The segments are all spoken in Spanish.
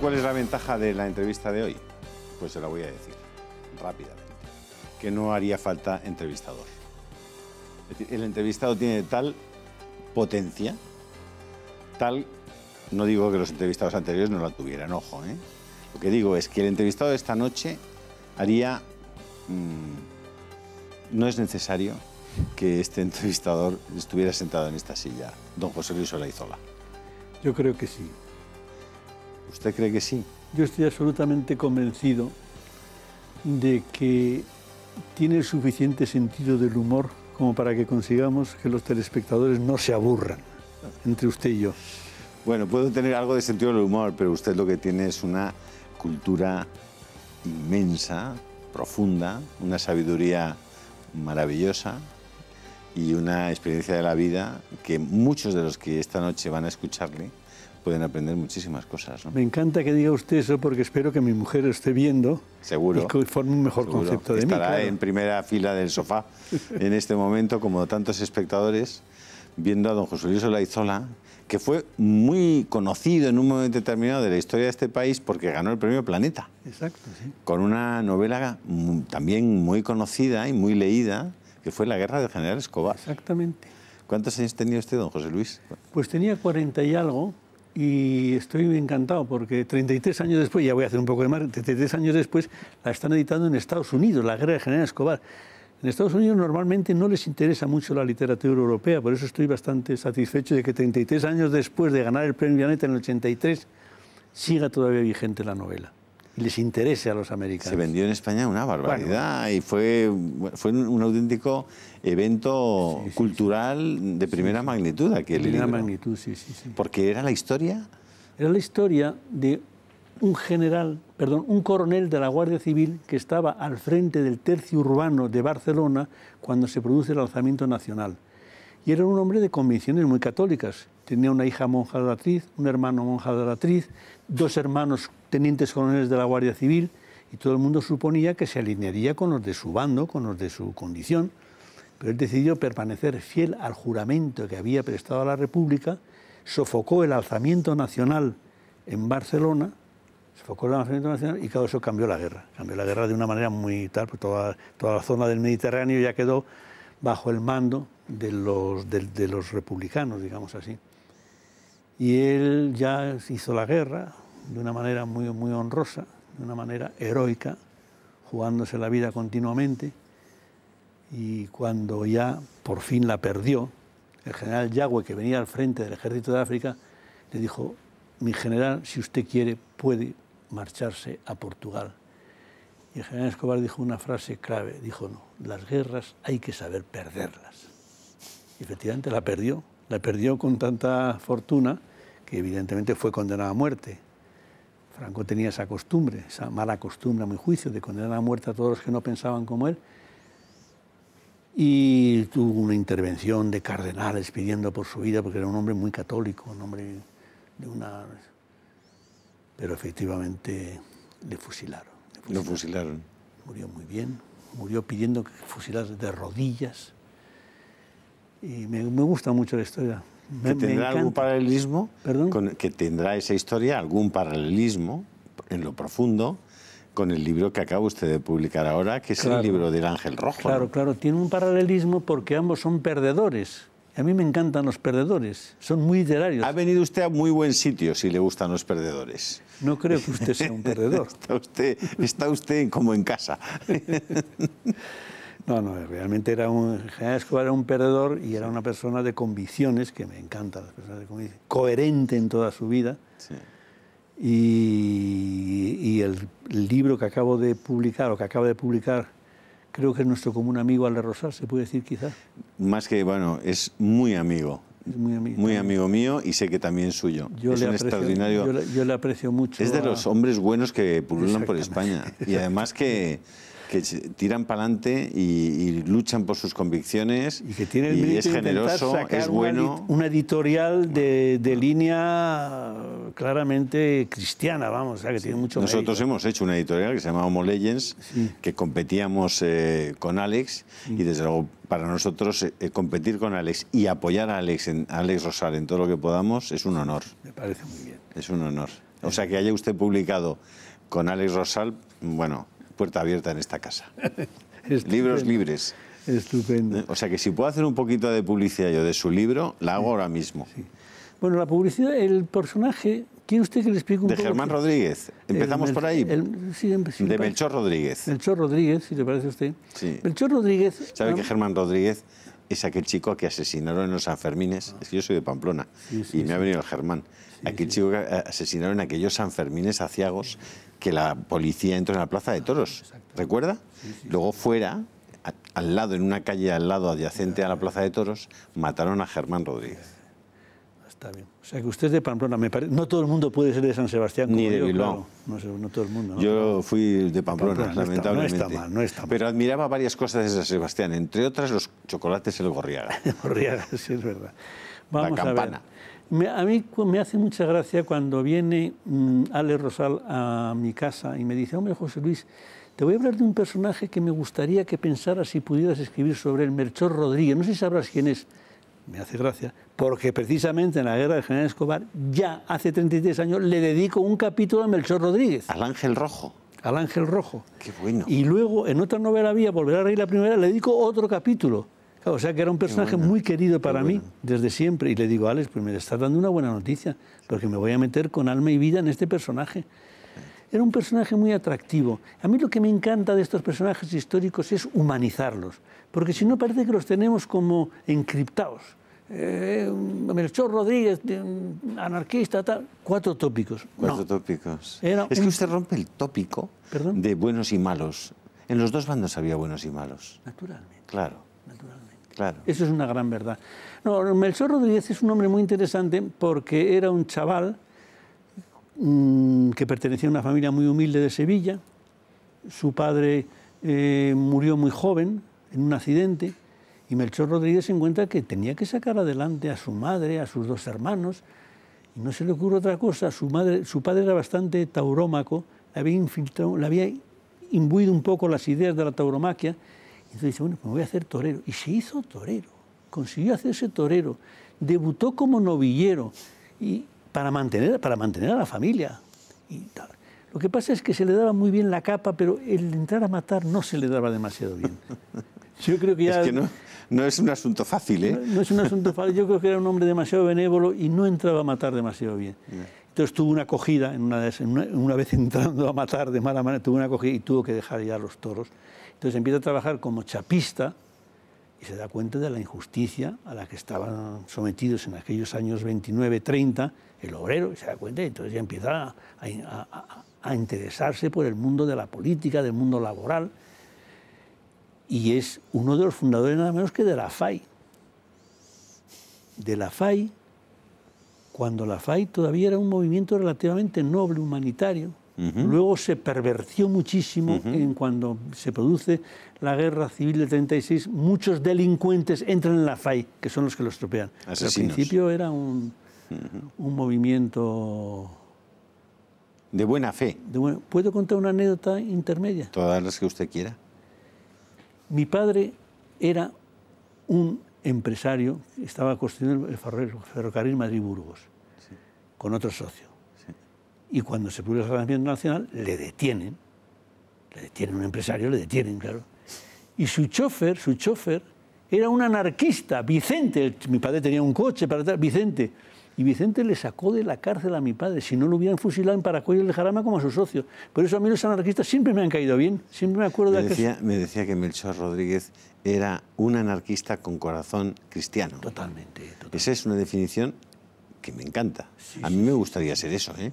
cuál es la ventaja de la entrevista de hoy? Pues se la voy a decir rápidamente. Que no haría falta entrevistador. el entrevistado tiene tal potencia, tal, no digo que los entrevistados anteriores no la tuvieran, ojo, ¿eh? Lo que digo es que el entrevistado de esta noche haría... Mm, no es necesario que este entrevistador estuviera sentado en esta silla, don José Luis Olaizola. Yo creo que sí. ¿Usted cree que sí? Yo estoy absolutamente convencido de que tiene suficiente sentido del humor como para que consigamos que los telespectadores no se aburran entre usted y yo. Bueno, puedo tener algo de sentido del humor, pero usted lo que tiene es una cultura inmensa, profunda, una sabiduría maravillosa y una experiencia de la vida que muchos de los que esta noche van a escucharle pueden aprender muchísimas cosas. ¿no? Me encanta que diga usted eso porque espero que mi mujer esté viendo. Seguro. Y forme un mejor concepto de mí. Estará en primera fila del sofá en este momento, como tantos espectadores, viendo a don José Luis Olaizola, que fue muy conocido en un momento determinado de la historia de este país porque ganó el premio Planeta. Exacto, Con una novela también muy conocida y muy leída, que fue La Guerra del General Escobar. Exactamente. ¿Cuántos años tenía usted, don José Luis? Pues tenía 40 y algo, y estoy encantado porque 33 años después, ya voy a hacer un poco de mar, 33 años después la están editando en Estados Unidos, La Guerra de General Escobar. En Estados Unidos normalmente no les interesa mucho la literatura europea, por eso estoy bastante satisfecho de que 33 años después de ganar el premio Planeta en el 83 siga todavía vigente la novela les interese a los americanos. Se vendió en España una barbaridad y fue, fue un auténtico evento cultural de primera magnitud aquel De primera magnitud, sí, sí, Porque era la historia... Era la historia de un general, perdón, un coronel de la Guardia Civil que estaba al frente del tercio urbano de Barcelona cuando se produce el alzamiento nacional. Y era un hombre de convicciones muy católicas tenía una hija monja de la Triz, un hermano monja de la Triz, dos hermanos tenientes coroneles de la Guardia Civil, y todo el mundo suponía que se alinearía con los de su bando, con los de su condición, pero él decidió permanecer fiel al juramento que había prestado a la República, sofocó el alzamiento nacional en Barcelona, sofocó el alzamiento nacional y claro, eso cambió la guerra, cambió la guerra de una manera muy tal, porque toda, toda la zona del Mediterráneo ya quedó bajo el mando de los, de los republicanos, digamos así. Y él ya hizo la guerra de una manera muy, muy honrosa, de una manera heroica, jugándose la vida continuamente. Y cuando ya por fin la perdió, el general Yagüe, que venía al frente del ejército de África, le dijo, mi general, si usted quiere, puede marcharse a Portugal. Y el general Escobar dijo una frase clave, dijo, no, las guerras hay que saber perderlas. Y efectivamente la perdió, la perdió con tanta fortuna que evidentemente fue condenado a muerte. Franco tenía esa costumbre, esa mala costumbre a mi juicio, de condenar a muerte a todos los que no pensaban como él. Y tuvo una intervención de cardenales pidiendo por su vida, porque era un hombre muy católico, un hombre de una... Pero efectivamente le fusilaron. Lo fusilaron. Murió muy bien, murió pidiendo que fusilar de rodillas. Y me gusta mucho la historia, tendrá algún paralelismo, con, que tendrá esa historia algún paralelismo en lo profundo con el libro que acaba usted de publicar ahora, que es el libro del Ángel Rojo. Claro, claro, tiene un paralelismo porque ambos son perdedores. A mí me encantan los perdedores, son muy literarios. Ha venido usted a muy buen sitio si le gustan los perdedores. No creo que usted sea un perdedor. usted, está usted como en casa. No, no, realmente era un, Escobar era un perdedor y era una persona de convicciones, que me encantan las personas de convicciones, coherente en toda su vida. Sí. Y, el, libro que acabo de publicar, o que acaba de publicar, creo que es nuestro común amigo Ale Rosal, se puede decir quizás. Más que, bueno, es muy amigo. muy amigo. mío y sé que también suyo. es un extraordinario. Yo le, aprecio mucho. Es de los hombres buenos que pululan por España. Y además que que tiran para adelante y, luchan por sus convicciones. Y que tiene el y es generoso, sacar es bueno. Una, editorial de, línea claramente cristiana, vamos, o sea, que tiene mucho Nosotros hemos hecho una editorial que se llama Homo Legends, que competíamos eh, con Alex y desde luego para nosotros eh, eh, competir con Alex y apoyar a Alex, en, a Alex Rosal en todo lo que podamos es un honor. Me parece muy bien. Es un honor. O sea, que haya usted publicado con Alex Rosal, bueno, puerta abierta en esta casa. Libros libres. Estupendo. O sea que si puedo hacer un poquito de publicidad yo de su libro, la hago ahora mismo. Bueno, la publicidad, el personaje, ¿quiere usted que le explique un poco? De Germán Rodríguez. Empezamos por ahí. de Melchor Rodríguez. Melchor Rodríguez, si le parece a usted. Sí. Melchor Rodríguez. ¿Sabe que Germán Rodríguez es aquel chico que asesinaron en los Sanfermines. Ah. Es que yo soy de Pamplona y me ha venido el Germán. aquel chico que eh, asesinaron en aquellos Sanfermines aciagos que la policía entró en la Plaza de Toros. ¿Recuerda? Luego fuera, al lado, en una calle al lado adyacente a la Plaza de Toros, mataron a Germán Rodríguez. O sea, que usted es de Pamplona, No todo el mundo puede ser de San Sebastián. Ni de Bilbao. No, no, todo el mundo. Yo fui de Pamplona, lamentablemente. No está, mal, no está Pero admiraba varias cosas de San Sebastián, entre otras los chocolates y El Gorriaga. El Gorriaga, sí, es verdad. Vamos A, ver. a mí me hace mucha gracia cuando viene mm, Ale Rosal a mi casa y me dice, hombre, José Luis, te voy a hablar de un personaje que me gustaría que pensaras si pudieras escribir sobre el Melchor Rodríguez. No sé si sabrás quién es me hace gracia, porque precisamente en la guerra de general Escobar, ya hace 33 años, le dedico un capítulo a Melchor Rodríguez. Al Ángel Rojo. Al Ángel Rojo. Qué bueno. Y luego, en otra novela vía, Volver a Reír la Primera, le dedico otro capítulo. o sea que era un personaje muy querido para mí desde siempre. Y le digo, Alex, pues me estás dando una buena noticia, porque me voy a meter con alma y vida en este personaje era un personaje muy atractivo. A mí lo que me encanta de estos personajes históricos es humanizarlos, porque si no parece que los tenemos como encriptados. Eh, Melchor Rodríguez, anarquista, tal. Cuatro tópicos. Cuatro tópicos. es que usted rompe el tópico de buenos y malos. En los dos bandos había buenos y malos. Naturalmente. Claro. Naturalmente. Claro. Eso es una gran verdad. No, Melchor Rodríguez es un hombre muy interesante porque era un chaval mm, que pertenecía a una familia muy humilde de Sevilla. Su padre eh, murió muy joven en un accidente y Melchor Rodríguez se encuentra que tenía que sacar adelante a su madre, a sus dos hermanos, y no se le ocurre otra cosa. Su, padre era bastante taurómaco, le había, había imbuido un poco las ideas de la tauromaquia, y entonces dice, bueno, pues me voy a hacer torero. Y se hizo torero, consiguió hacerse torero, debutó como novillero, y para mantener, para mantener a la familia. Lo que pasa es que se le daba muy bien la capa, pero el entrar a matar no se le daba demasiado bien creo que Es que no, es un asunto fácil, ¿eh? No, es un asunto fácil. Yo creo que era un hombre demasiado benévolo y no entraba a matar demasiado bien. Entonces tuvo una acogida, en una, una, vez entrando a matar de mala manera, tuvo una acogida y tuvo que dejar ya los toros. Entonces empieza a trabajar como chapista y se da cuenta de la injusticia a la que estaban sometidos en aquellos años 29, 30 el obrero, y se da cuenta y entonces ya empieza a interesarse por el mundo de la política, del mundo laboral y es uno de los fundadores nada menos que de la FAI. De la FAI, cuando la FAI todavía era un movimiento relativamente noble, humanitario, luego se pervertió muchísimo en cuando se produce la guerra civil de 36, muchos delincuentes entran en la FAI, que son los que lo estropean. al principio era un, movimiento... De buena fe. ¿Puedo contar una anécdota intermedia? Todas las que usted quiera. Mi padre era un empresario, estaba construyendo el ferrocarril Madrid-Burgos, con otro socio. Y cuando se publica el lanzamiento nacional, le detienen, le detienen un empresario, le detienen, claro. Y su chofer, su chofer, era un anarquista, Vicente, mi padre tenía un coche para atrás, Vicente, y Vicente le sacó de la cárcel a mi padre. Si no lo hubieran fusilado en Paracuello el Jarama como a sus socios. Por eso a mí los anarquistas siempre me han caído bien. Siempre me acuerdo de decía, que... Me decía que Melchor Rodríguez era un anarquista con corazón cristiano. Totalmente. Esa es una definición que me encanta. a mí me gustaría ser eso. ¿eh?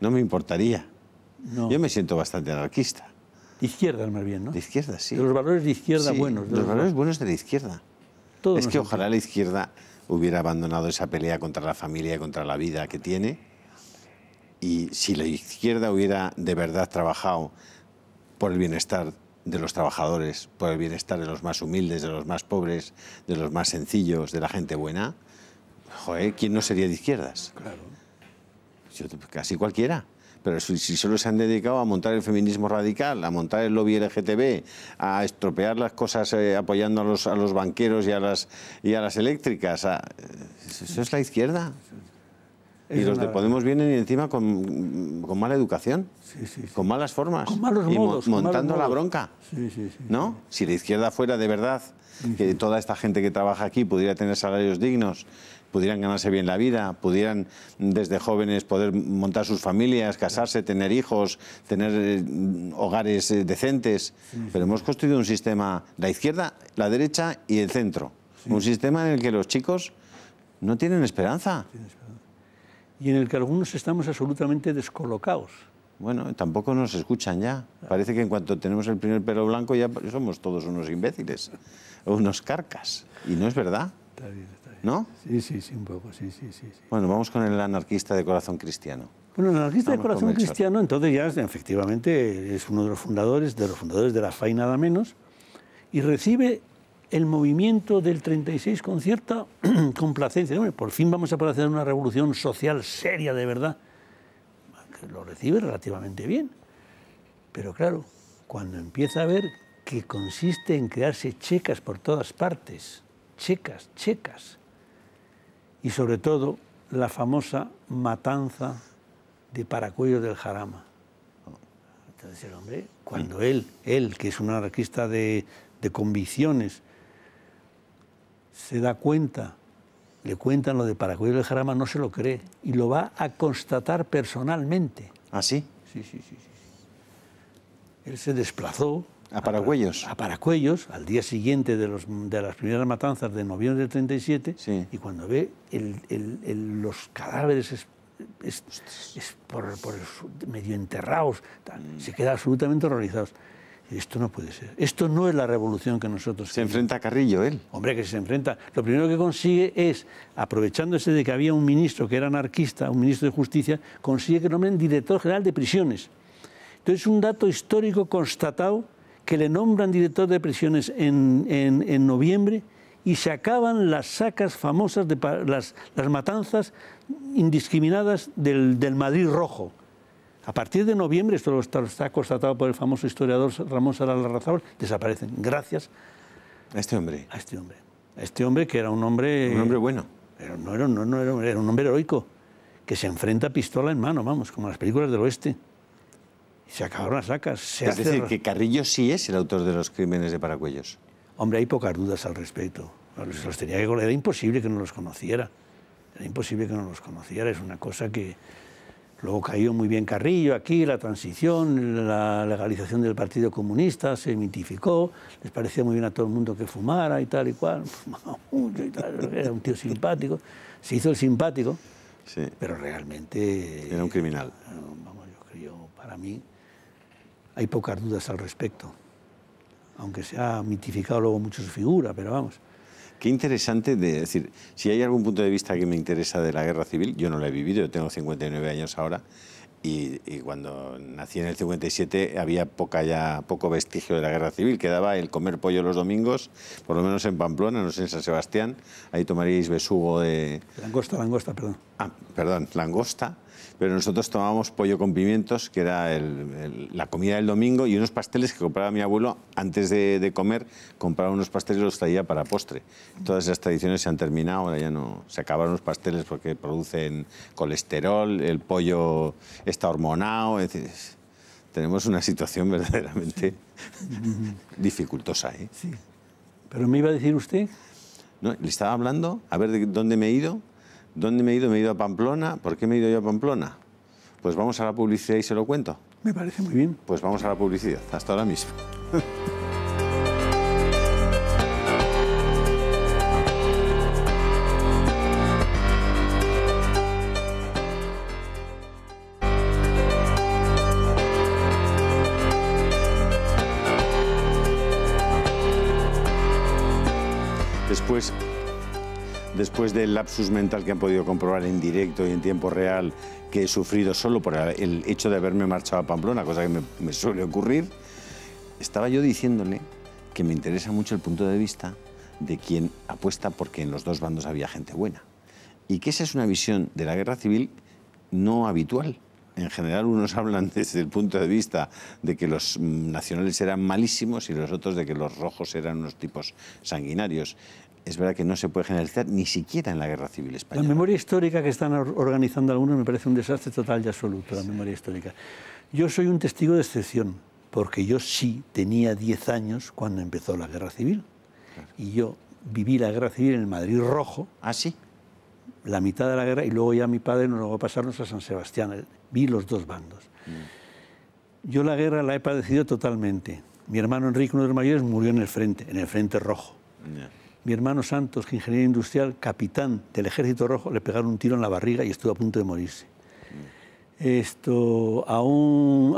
No me importaría. Yo me siento bastante anarquista. De izquierda, más bien, ¿no? De izquierda, sí. los valores de izquierda buenos. De los, valores buenos de la izquierda. es que ojalá la izquierda hubiera abandonado esa pelea contra la familia y contra la vida que tiene. Y si la izquierda hubiera de verdad trabajado por el bienestar de los trabajadores, por el bienestar de los más humildes, de los más pobres, de los más sencillos, de la gente buena, joder, ¿quién no sería de izquierdas? Claro. casi cualquiera. Pero si, solo se han dedicado a montar el feminismo radical, a montar el lobby LGTB, a estropear las cosas eh, apoyando a los, a los banqueros y a las, y a las eléctricas, ¿eso es la izquierda? y los de Podemos vienen y encima con, mala educación, con malas formas, montando la bronca. ¿no? Si la izquierda fuera de verdad que toda esta gente que trabaja aquí pudiera tener salarios dignos, pudieran ganarse bien la vida, pudieran desde jóvenes poder montar sus familias, casarse, tener hijos, tener eh, hogares eh, decentes. Pero hemos construido un sistema, la izquierda, la derecha y el centro. Un sistema en el que los chicos no tienen esperanza. Y en el que algunos estamos absolutamente descolocados. Bueno, tampoco nos escuchan ya. Parece que en cuanto tenemos el primer pelo blanco ya somos todos unos imbéciles, unos carcas. Y no es verdad. ¿no? Sí, sí, sí, un poco, sí, sí, sí. Bueno, vamos con el anarquista de corazón cristiano. Bueno, el anarquista de corazón cristiano, entonces ya efectivamente es uno de los fundadores, de los fundadores de la FAI nada menos, y recibe el movimiento del 36 con cierta complacencia. por fin vamos a poder hacer una revolución social seria de verdad. lo recibe relativamente bien. Pero claro, cuando empieza a ver que consiste en crearse checas por todas partes, checas, checas, y sobre todo la famosa matanza de Paracuello del Jarama. cuando él, él que es un anarquista de, de convicciones, se da cuenta, le cuentan lo de Paracuello del Jarama, no se lo cree y lo va a constatar personalmente. ¿Ah, Sí, sí, sí. sí. Él se desplazó a Paracuellos. A Paracuellos, al día siguiente de, las primeras matanzas de noviembre del 37, y cuando ve los cadáveres por, medio enterrados, mm. se queda absolutamente horrorizado. Esto no puede ser. Esto no es la revolución que nosotros... Se enfrenta Carrillo, él. Hombre, que se enfrenta. Lo primero que consigue es, aprovechándose de que había un ministro que era anarquista, un ministro de justicia, consigue que nombren director general de prisiones. Entonces, un dato histórico constatado que le nombran director de prisiones en, noviembre y se acaban las sacas famosas, de, las, las matanzas indiscriminadas del, del, Madrid rojo. A partir de noviembre, esto lo está, constatado por el famoso historiador Ramón Saral desaparecen gracias a este hombre. A este hombre. A este hombre que era un hombre... Un hombre bueno. Era, no, era, era, un hombre heroico, que se enfrenta pistola en mano, vamos, como las películas del oeste se acabaron las sacas. es decir, que Carrillo sí es el autor de los crímenes de Paracuellos. Hombre, hay pocas dudas al respecto. Los, los tenía que, era imposible que no los conociera. Era imposible que no los conociera. Es una cosa que luego cayó muy bien Carrillo aquí, la transición, la legalización del Partido Comunista, se mitificó, les parecía muy bien a todo el mundo que fumara y tal y cual. era un tío simpático. Se hizo el simpático, pero realmente... Era un criminal. Vamos, yo creo, para mí, hay pocas dudas al respecto, aunque se ha mitificado luego mucho su figura, pero vamos. Qué interesante de decir, si hay algún punto de vista que me interesa de la guerra civil, yo no la he vivido, yo tengo 59 años ahora, y, cuando nací en el 57 había poca ya, poco vestigio de la guerra civil, quedaba el comer pollo los domingos, por lo menos en Pamplona, no sé, en San Sebastián, ahí tomaríais besugo de... Langosta, langosta, perdón. Ah, perdón, langosta pero nosotros tomábamos pollo con pimientos, que era la comida del domingo, y unos pasteles que compraba mi abuelo antes de, comer, compraba unos pasteles y los traía para postre. Todas esas tradiciones se han terminado, ahora ya no se acabaron los pasteles porque producen colesterol, el pollo está hormonado, es tenemos una situación verdaderamente dificultosa. ¿eh? Sí. ¿Pero me iba a decir usted? No, le estaba hablando, a ver de dónde me he ido. ¿Dónde me he ido? Me he ido a Pamplona. ¿Por qué me he ido yo a Pamplona? Pues vamos a la publicidad y se lo cuento. Me parece muy bien. Pues vamos a la publicidad. Hasta ahora mismo. después del lapsus mental que han podido comprobar en directo y en tiempo real que he sufrido solo por el hecho de haberme marchado a Pamplona, cosa que me, me suele ocurrir, estaba yo diciéndole que me interesa mucho el punto de vista de quien apuesta porque en los dos bandos había gente buena. Y que esa es una visión de la guerra civil no habitual. En general unos hablan desde el punto de vista de que los mm, nacionales eran malísimos y los otros de que los rojos eran unos tipos sanguinarios es verdad que no se puede generalizar ni siquiera en la Guerra Civil Española. La memoria histórica que están organizando algunos me parece un desastre total y absoluto, la memoria histórica. Yo soy un testigo de excepción, porque yo sí tenía 10 años cuando empezó la Guerra Civil. Y yo viví la Guerra Civil en el Madrid Rojo. ¿Ah, sí? La mitad de la guerra, y luego ya mi padre nos lo a pasarnos a San Sebastián. Vi los dos bandos. Mm. Yo la guerra la he padecido totalmente. Mi hermano Enrique, uno de los mayores, murió en el frente, en el frente rojo mi hermano Santos, que ingeniero industrial, capitán del Ejército Rojo, le pegaron un tiro en la barriga y estuvo a punto de morirse. Esto, a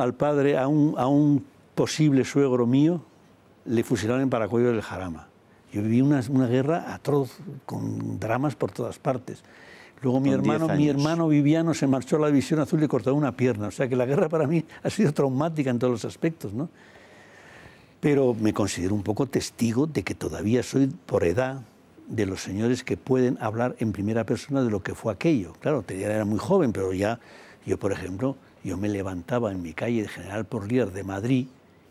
al padre, a un, posible suegro mío, le fusilaron en Paracuello del Jarama. Yo viví una, guerra atroz, con dramas por todas partes. Luego mi hermano, mi hermano Viviano se marchó a la División Azul y le cortó una pierna. O sea que la guerra para mí ha sido traumática en todos los aspectos. ¿no? pero me considero un poco testigo de que todavía soy por edad de los señores que pueden hablar en primera persona de lo que fue aquello. Claro, era muy joven, pero ya yo, por ejemplo, yo me levantaba en mi calle de General Porlier de Madrid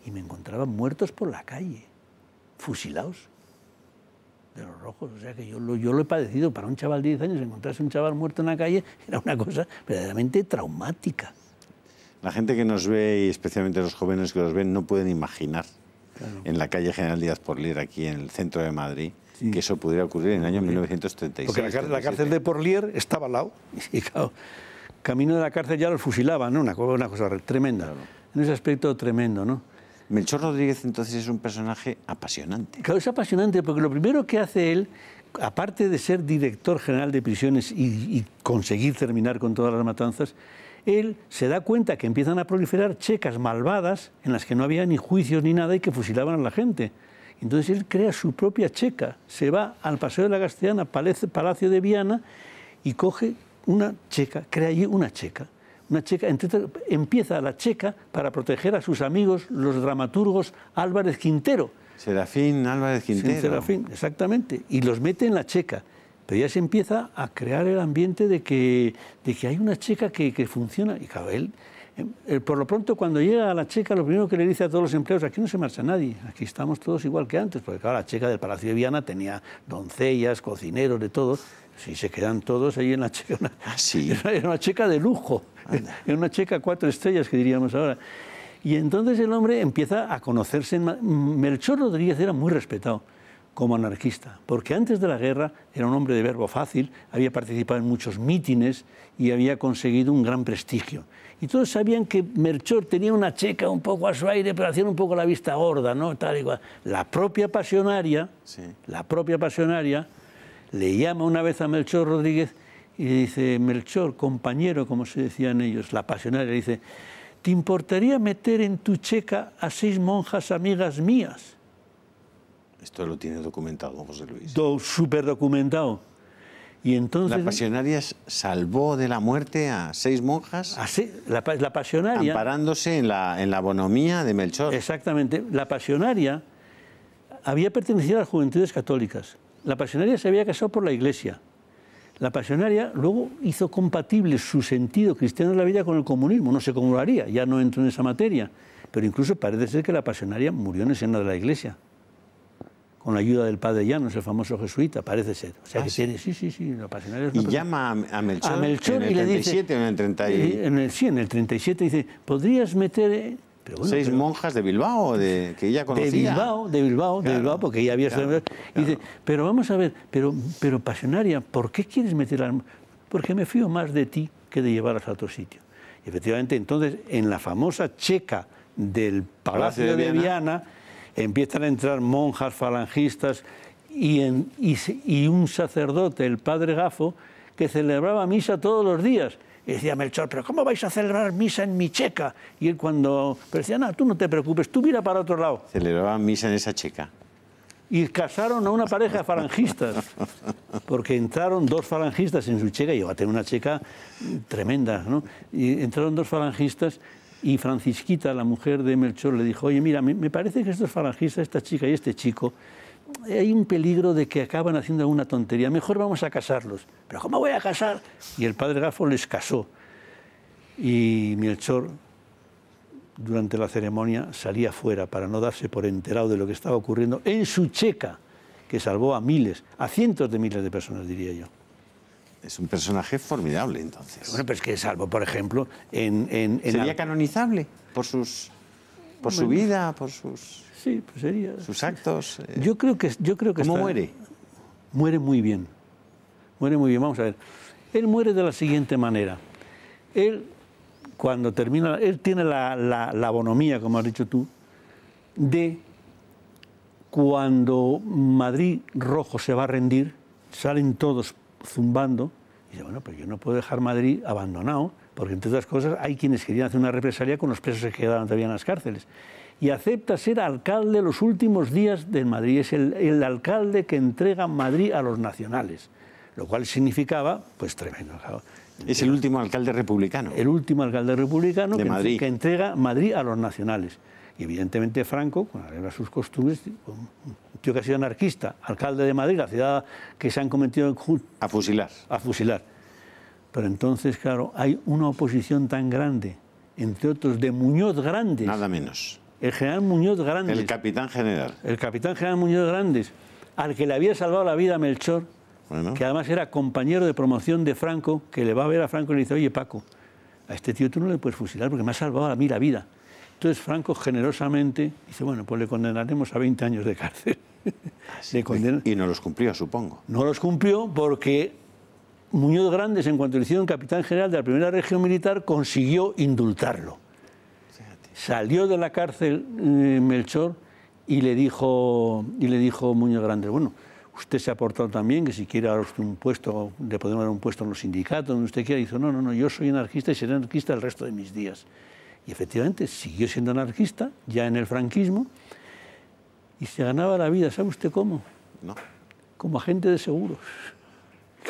y me encontraba muertos por la calle, fusilados de los rojos. O sea que yo lo, yo lo he padecido. Para un chaval de 10 años, encontrarse un chaval muerto en la calle era una cosa verdaderamente traumática. La gente que nos ve, y especialmente los jóvenes que nos ven, no pueden imaginar en la calle General Díaz Porlier, aquí en el centro de Madrid, que eso pudiera ocurrir en el año 1936. Porque la, cárcel de Porlier estaba al lado. Y claro, camino de la cárcel ya los fusilaban, ¿no? una, una cosa tremenda. En ese aspecto tremendo, ¿no? Melchor Rodríguez entonces es un personaje apasionante. Claro, es apasionante porque lo primero que hace él, aparte de ser director general de prisiones y conseguir terminar con todas las matanzas, él se da cuenta que empiezan a proliferar checas malvadas en las que no había ni juicios ni nada y que fusilaban a la gente. Entonces él crea su propia checa, se va al Paseo de la Castellana, Palacio de Viana, y coge una checa, crea allí una checa. Una checa, empieza la checa para proteger a sus amigos, los dramaturgos Álvarez Quintero. Serafín Álvarez Quintero. Serafín, exactamente. Y los mete en la checa pero ya se empieza a crear el ambiente de que, de que hay una checa que, que funciona. Y claro, él, em, por lo pronto, cuando llega a la checa, lo primero que le dice a todos los empleados, aquí no se marcha nadie, aquí estamos todos igual que antes, porque claro, la checa del Palacio de Viana tenía doncellas, cocineros, de todos, Si se quedan todos ahí en la checa. Ah, era una checa de lujo, era una checa cuatro estrellas que diríamos ahora. Y entonces el hombre empieza a conocerse. Melchor Rodríguez era muy respetado como anarquista, porque antes de la guerra era un hombre de verbo fácil, había participado en muchos mítines y había conseguido un gran prestigio. Y todos sabían que Melchor tenía una checa un poco a su aire, pero hacía un poco la vista gorda, ¿no? Tal y La propia pasionaria, la propia pasionaria, le llama una vez a Melchor Rodríguez y le dice, Melchor, compañero, como se decían ellos, la pasionaria, le dice, ¿te importaría meter en tu checa a seis monjas amigas mías? Esto lo tiene documentado José Luis. Todo súper documentado. Y entonces... La pasionaria salvó de la muerte a seis monjas. Así, la, pasionaria... Amparándose en la, en la bonomía de Melchor. Exactamente. La pasionaria había pertenecido a las juventudes católicas. La pasionaria se había casado por la iglesia. La pasionaria luego hizo compatible su sentido cristiano de la vida con el comunismo. No sé cómo ya no entro en esa materia. Pero incluso parece ser que la pasionaria murió en el seno de la iglesia con la ayuda del padre Llanos, el famoso jesuita, parece ser. O sea, ah, que sí. tiene, sí, sí, sí, la pasionaria Y llama a, Y Melchor, a Melchor, en el 37 en el 38. Eh, sí, en el 37 dice, ¿podrías meter...? Eh? Seis monjas de Bilbao, de, que ella conocía. De Bilbao, de Bilbao, de Bilbao, porque ella había sido... estado Y dice, pero vamos a ver, pero, pero pasionaria, ¿por qué quieres meter Porque me fío más de ti que de llevarlas a otro sitio. Y efectivamente, entonces, en la famosa checa del Palacio, de, Viana empiezan a entrar monjas falangistas y, un sacerdote, el padre Gafo, que celebraba misa todos los días. Y decía Melchor, pero ¿cómo vais a celebrar misa en mi checa? Y él cuando... Pero decía, no, tú no te preocupes, tú mira para otro lado. Celebraba misa en esa checa. Y casaron a una pareja de falangistas, porque entraron dos falangistas en su checa, y iba a tener una checa tremenda, ¿no? Y entraron dos falangistas y Francisquita, la mujer de Melchor, le dijo, oye, mira, me parece que estos falangistas, esta chica y este chico, hay un peligro de que acaban haciendo alguna tontería, mejor vamos a casarlos. Pero ¿cómo voy a casar? Y el padre Gafo les casó. Y Melchor, durante la ceremonia, salía fuera para no darse por enterado de lo que estaba ocurriendo en su checa, que salvó a miles, a cientos de miles de personas, diría yo. Es un personaje formidable, entonces. Bueno, pero es que salvo, por ejemplo, en... ¿Sería canonizable por, sus, por su vida, por sus... Sí, pues sería... Sus actos. Eh. Yo creo que... Yo creo que ¿Cómo muere? Muere muy bien. Muere muy bien. Vamos a ver. Él muere de la siguiente manera. Él, cuando termina... Él tiene la, la, la bonomía, como has dicho tú, de cuando Madrid Rojo se va a rendir, salen todos zumbando. Y dice, bueno, pues yo no puedo dejar Madrid abandonado, porque entre otras cosas hay quienes querían hacer una represalia con los presos que quedaban todavía en las cárceles. Y acepta ser alcalde los últimos días de Madrid. Es el, alcalde que entrega Madrid a los nacionales, lo cual significaba, pues tremendo. Es el último alcalde republicano. El último alcalde republicano que entrega Madrid a los nacionales. Y evidentemente Franco, con a sus costumbres, un tío que ha sido anarquista, alcalde de Madrid, la ciudad que se han cometido... En... A fusilar. A fusilar. Pero entonces, claro, hay una oposición tan grande, entre otros de Muñoz Grandes. Nada menos. El general Muñoz Grandes. El capitán general. El capitán general Muñoz Grandes, al que le había salvado la vida Melchor, que además era compañero de promoción de Franco, que le va a ver a Franco y le dice, oye Paco, a este tío tú no le puedes fusilar porque me ha salvado a mí la vida. Entonces Franco generosamente dice, bueno, pues le condenaremos a 20 años de cárcel. Y no los cumplió, supongo. No los cumplió porque Muñoz Grandes, en cuanto le hicieron capitán general de la primera región militar, consiguió indultarlo. Salió de la cárcel eh, Melchor y le, dijo, y le dijo Muñoz Grandes, bueno, usted se ha portado también, que si quiere un puesto, le podemos dar un puesto en los sindicatos, donde usted quiera. Y no, no, no, yo soy anarquista y seré anarquista el resto de mis días. Y efectivamente siguió siendo anarquista, ya en el franquismo, y se ganaba la vida, ¿sabe usted cómo? No. Como agente de seguros.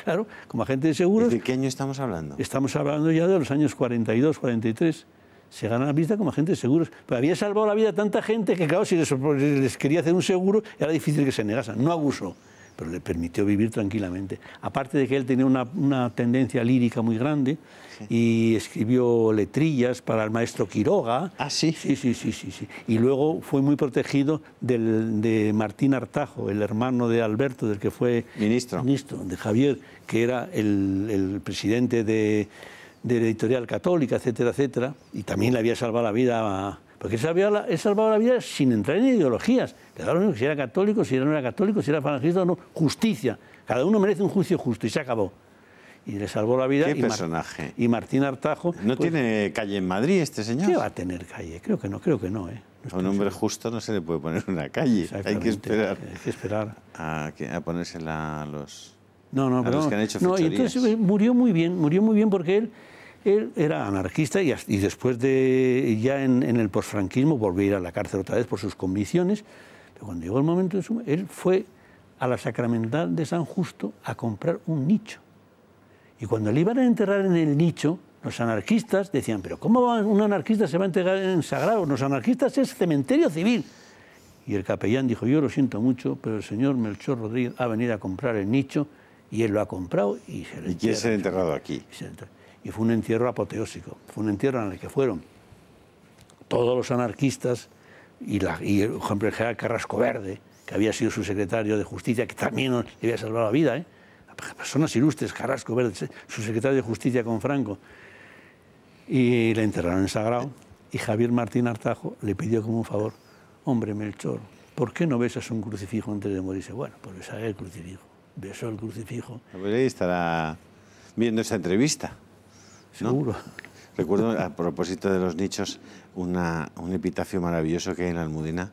Claro, como agente de seguros. ¿De qué año estamos hablando? Estamos hablando ya de los años 42, 43 se ganaba la vida como agente de seguros. Pero había salvado la vida a tanta gente que, claro, si les, quería hacer un seguro, era difícil que se negasen. No abuso pero le permitió vivir tranquilamente. Aparte de que él tenía una, tendencia lírica muy grande y escribió letrillas para el maestro Quiroga. Ah, sí. Sí, sí, sí, sí. Y luego fue muy protegido del, de Martín Artajo, el hermano de Alberto, del que fue ministro, ministro de Javier, que era el, presidente de, la Editorial Católica, etcétera, etcétera. Y también le había salvado la vida porque él, salvado la vida sin entrar en ideologías, si era católico, si era, no era católico, si era franquista, o no. Justicia. Cada uno merece un juicio justo y se acabó. Y le salvó la vida. y personaje? y Martín Artajo. ¿No pues, tiene calle en Madrid este señor? ¿Qué va a tener calle? Creo que no, creo que no. ¿eh? a un hombre justo no se le puede poner una calle. Hay que esperar. Hay que esperar. A, a ponérsela a los. No, no, pero no, y entonces murió muy bien, murió muy bien porque él, era anarquista y, después de ya en, en el posfranquismo volvió a ir a la cárcel otra vez por sus convicciones cuando llegó el momento de su él fue a la sacramental de San Justo a comprar un nicho. Y cuando le iban a enterrar en el nicho, los anarquistas decían, pero ¿cómo un anarquista se va a enterrar en sagrado? Los anarquistas es cementerio civil. Y el capellán dijo, yo lo siento mucho, pero el señor Melchor Rodríguez ha venido a comprar el nicho y él lo ha comprado y se le ¿Y se ha enterrado aquí? Y fue un entierro apoteósico, fue un entierro en el que fueron todos los anarquistas, y, la, y ejemplo, el general Carrasco Verde, que había sido su secretario de Justicia, que también le había salvado la vida, ¿eh? personas ilustres, Carrasco Verde, su secretario de Justicia con Franco, y le enterraron en Sagrado, y Javier Martín Artajo le pidió como un favor, hombre Melchor, ¿por qué no besas un crucifijo antes de morirse? Bueno, pues besaré el crucifijo, besó el crucifijo. La estará viendo esa entrevista. Seguro. Recuerdo, a propósito de los nichos, un epitafio maravilloso que hay en la Almudena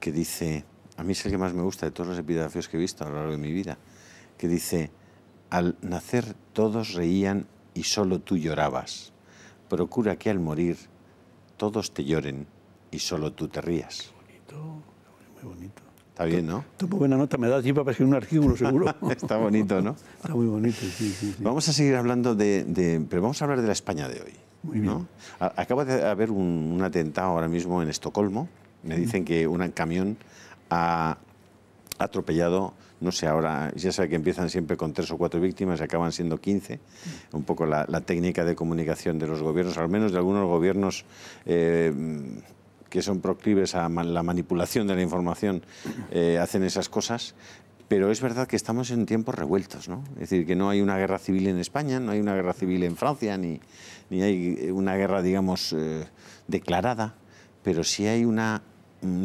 que dice, a mí es el que más me gusta de todos los epitafios que he visto a lo largo de mi vida, que dice, al nacer todos reían y solo tú llorabas. Procura que al morir todos te lloren y solo tú te rías. Qué bonito, muy bonito. Está bien, ¿no? Tomo buena nota, me da tiempo para escribir un artículo, seguro. Está bonito, ¿no? Está muy bonito, sí, sí, Vamos a seguir hablando de, Pero vamos a hablar de la España de hoy. Acaba de haber un, atentado ahora mismo en Estocolmo. Me dicen que un camión ha atropellado, no sé ahora, ya sabe que empiezan siempre con tres o cuatro víctimas, y acaban siendo quince, Un poco la, técnica de comunicación de los gobiernos, al menos de algunos gobiernos eh, que son proclives a la manipulación de la información, eh, hacen esas cosas. Pero es verdad que estamos en tiempos revueltos, ¿no? Es decir, que no hay una guerra civil en España, no hay una guerra civil en Francia, ni, ni hay eh, una guerra, digamos, eh, declarada, pero sí hay una,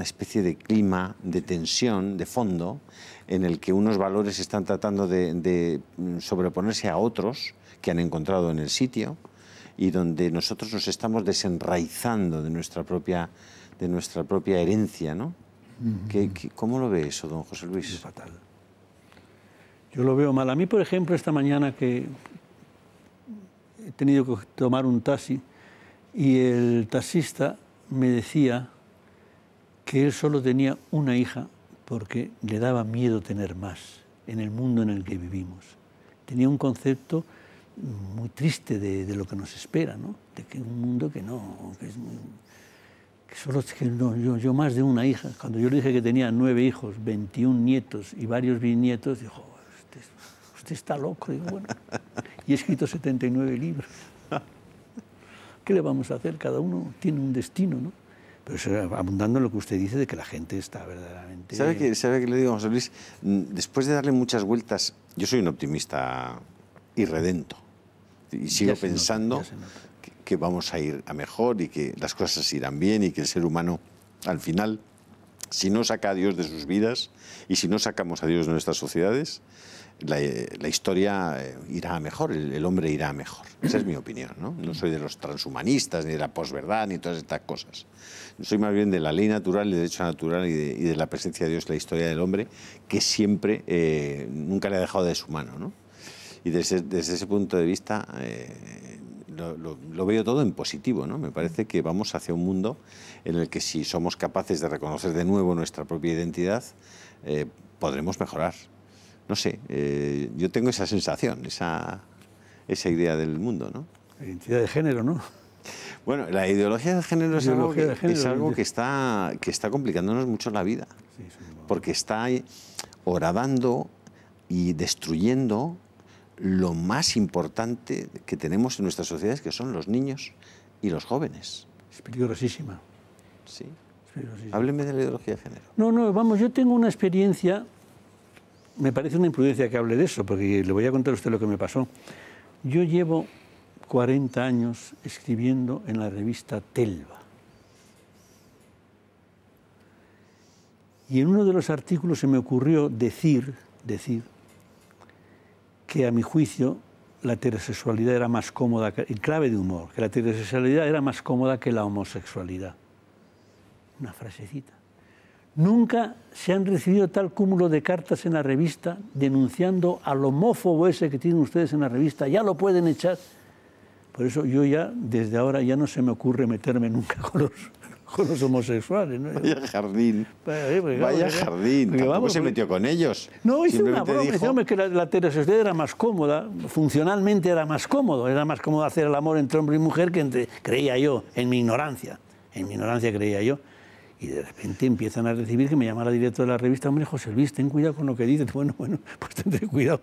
especie de clima, de tensión, de fondo, en el que unos valores están tratando de, mm, sobreponerse a otros que han encontrado en el sitio y donde nosotros nos estamos desenraizando de nuestra propia, de nuestra propia herencia, ¿no? cómo lo ve eso, don José Luis? Es fatal. Yo lo veo mal. A mí, por ejemplo, esta mañana que, he tenido que tomar un taxi y el taxista me decía que él solo tenía una hija porque le daba miedo tener más en el mundo en el que vivimos. Tenía un concepto muy triste de, de lo que nos espera, ¿no? de que un mundo que no, que solo yo, yo, más de una hija. Cuando yo le dije que tenía nueve hijos, 21 nietos y varios bisnietos, dijo, usted, está loco. Digo, bueno, y he escrito 79 libros. ¿Qué le vamos a hacer? Cada uno tiene un destino, ¿no? Pero abundando en lo que usted dice de que la gente está verdaderamente... ¿Sabe qué, sabe que le digo, José Luis? Mm, después de darle muchas vueltas, yo soy un optimista irredento y sigo pensando que vamos a ir a mejor y que las cosas irán bien y que el ser humano, al final, si no saca a Dios de sus vidas y si no sacamos a Dios de nuestras sociedades, la, historia eh, irá mejor, el, hombre irá mejor. Esa es mi opinión, ¿no? No soy de los transhumanistas, ni de la posverdad, ni todas estas cosas. Soy más bien de la ley natural, de derecho natural y de, la presencia de Dios en la historia del hombre, que siempre, eh, nunca le ha dejado de su mano, ¿no? Y desde, ese punto de vista... Eh, lo, veo todo en positivo, ¿no? Me parece que vamos hacia un mundo en el que si somos capaces de reconocer de nuevo nuestra propia identidad, podremos mejorar no sé, eh, yo tengo esa sensación, esa, esa idea del mundo, ¿no? La identidad de género, ¿no? Bueno, la ideología de género, es algo, que, está, que está complicándonos mucho la vida, porque está horadando y destruyendo lo más importante que tenemos en nuestras sociedades, que son los niños y los jóvenes. Es peligrosísima. Sí. Hábleme de la ideología de género. No, no, vamos, yo tengo una experiencia me parece una imprudencia que hable de eso, porque le voy a contar a usted lo que me pasó. Yo llevo 40 años escribiendo en la revista Telva. Y en uno de los artículos se me ocurrió decir, decir que a mi juicio la heterosexualidad era más cómoda, clave de humor, que la heterosexualidad era más cómoda que la homosexualidad. Una frasecita. Nunca se han recibido tal cúmulo de cartas en la revista denunciando al homófobo ese que tienen ustedes en la revista. Ya lo pueden echar. Por eso yo ya, desde ahora, ya no se me ocurre meterme nunca con los, homosexuales. Vaya jardín. Vaya, eh, jardín. Tampoco se metió con ellos. No, hice una broma. Dijo... que la, la era más cómoda, funcionalmente era más cómodo. Era más cómodo hacer el amor entre hombre y mujer que entre, creía yo, en mi ignorancia. En mi ignorancia creía yo y de repente empiezan a recibir que me llama la directora de la revista, hombre, José Luis, ten cuidado con lo que dices. Bueno, bueno, pues ten cuidado.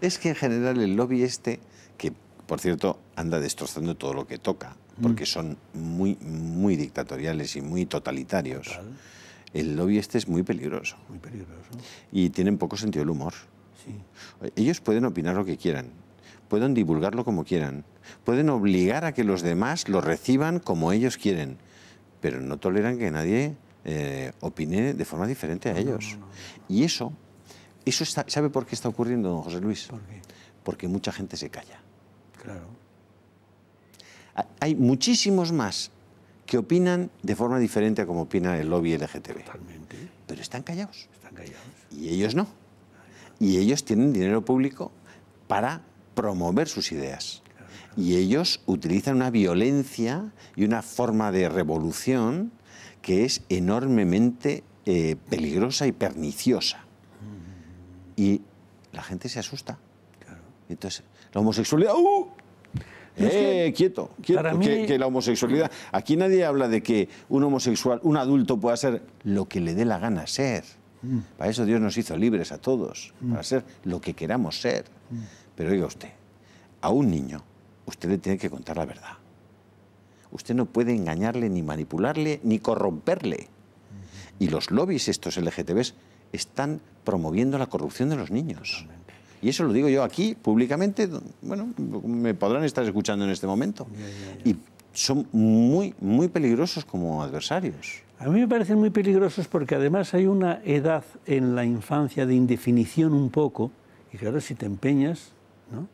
Es que en general el lobby este, que por cierto anda destrozando todo lo que toca, mm. porque son muy, muy dictatoriales y muy totalitarios, el lobby este es muy peligroso. Muy peligroso. Y tienen poco sentido del humor. Ellos pueden opinar lo que quieran, pueden divulgarlo como quieran, pueden obligar a que los demás lo reciban como ellos quieren pero no toleran que nadie eh, opine de forma diferente a ellos. Y eso, eso ¿sabe por qué está ocurriendo, don José Luis? Porque mucha gente se calla. Claro. Hay muchísimos más que opinan de forma diferente a como opina el lobby LGTB. Totalmente. Pero están callados. Están callados. Y ellos no. Y ellos tienen dinero público para promover sus ideas. Y ellos utilizan una violencia y una forma de revolución que es enormemente eh, peligrosa y perniciosa. Y la gente se asusta. Entonces, la homosexualidad... ¡uh! Eh, quieto, que, la homosexualidad. Aquí nadie habla de que un homosexual, un adulto, pueda ser lo que le dé la gana ser. Mm. Para eso Dios nos hizo libres a todos, para mm. ser lo que queramos ser. Mm. Pero oiga usted, a un niño usted le tiene que contar la verdad. Usted no puede engañarle, ni manipularle, ni corromperle. Y los lobbies, estos LGTBs, están promoviendo la corrupción de los niños. Y eso lo digo yo aquí públicamente, bueno, me podrán estar escuchando en este momento. Y son muy, muy peligrosos como adversarios. A mí me parecen muy peligrosos porque además hay una edad en la infancia de indefinición un poco, y claro, si te empeñas, ¿no?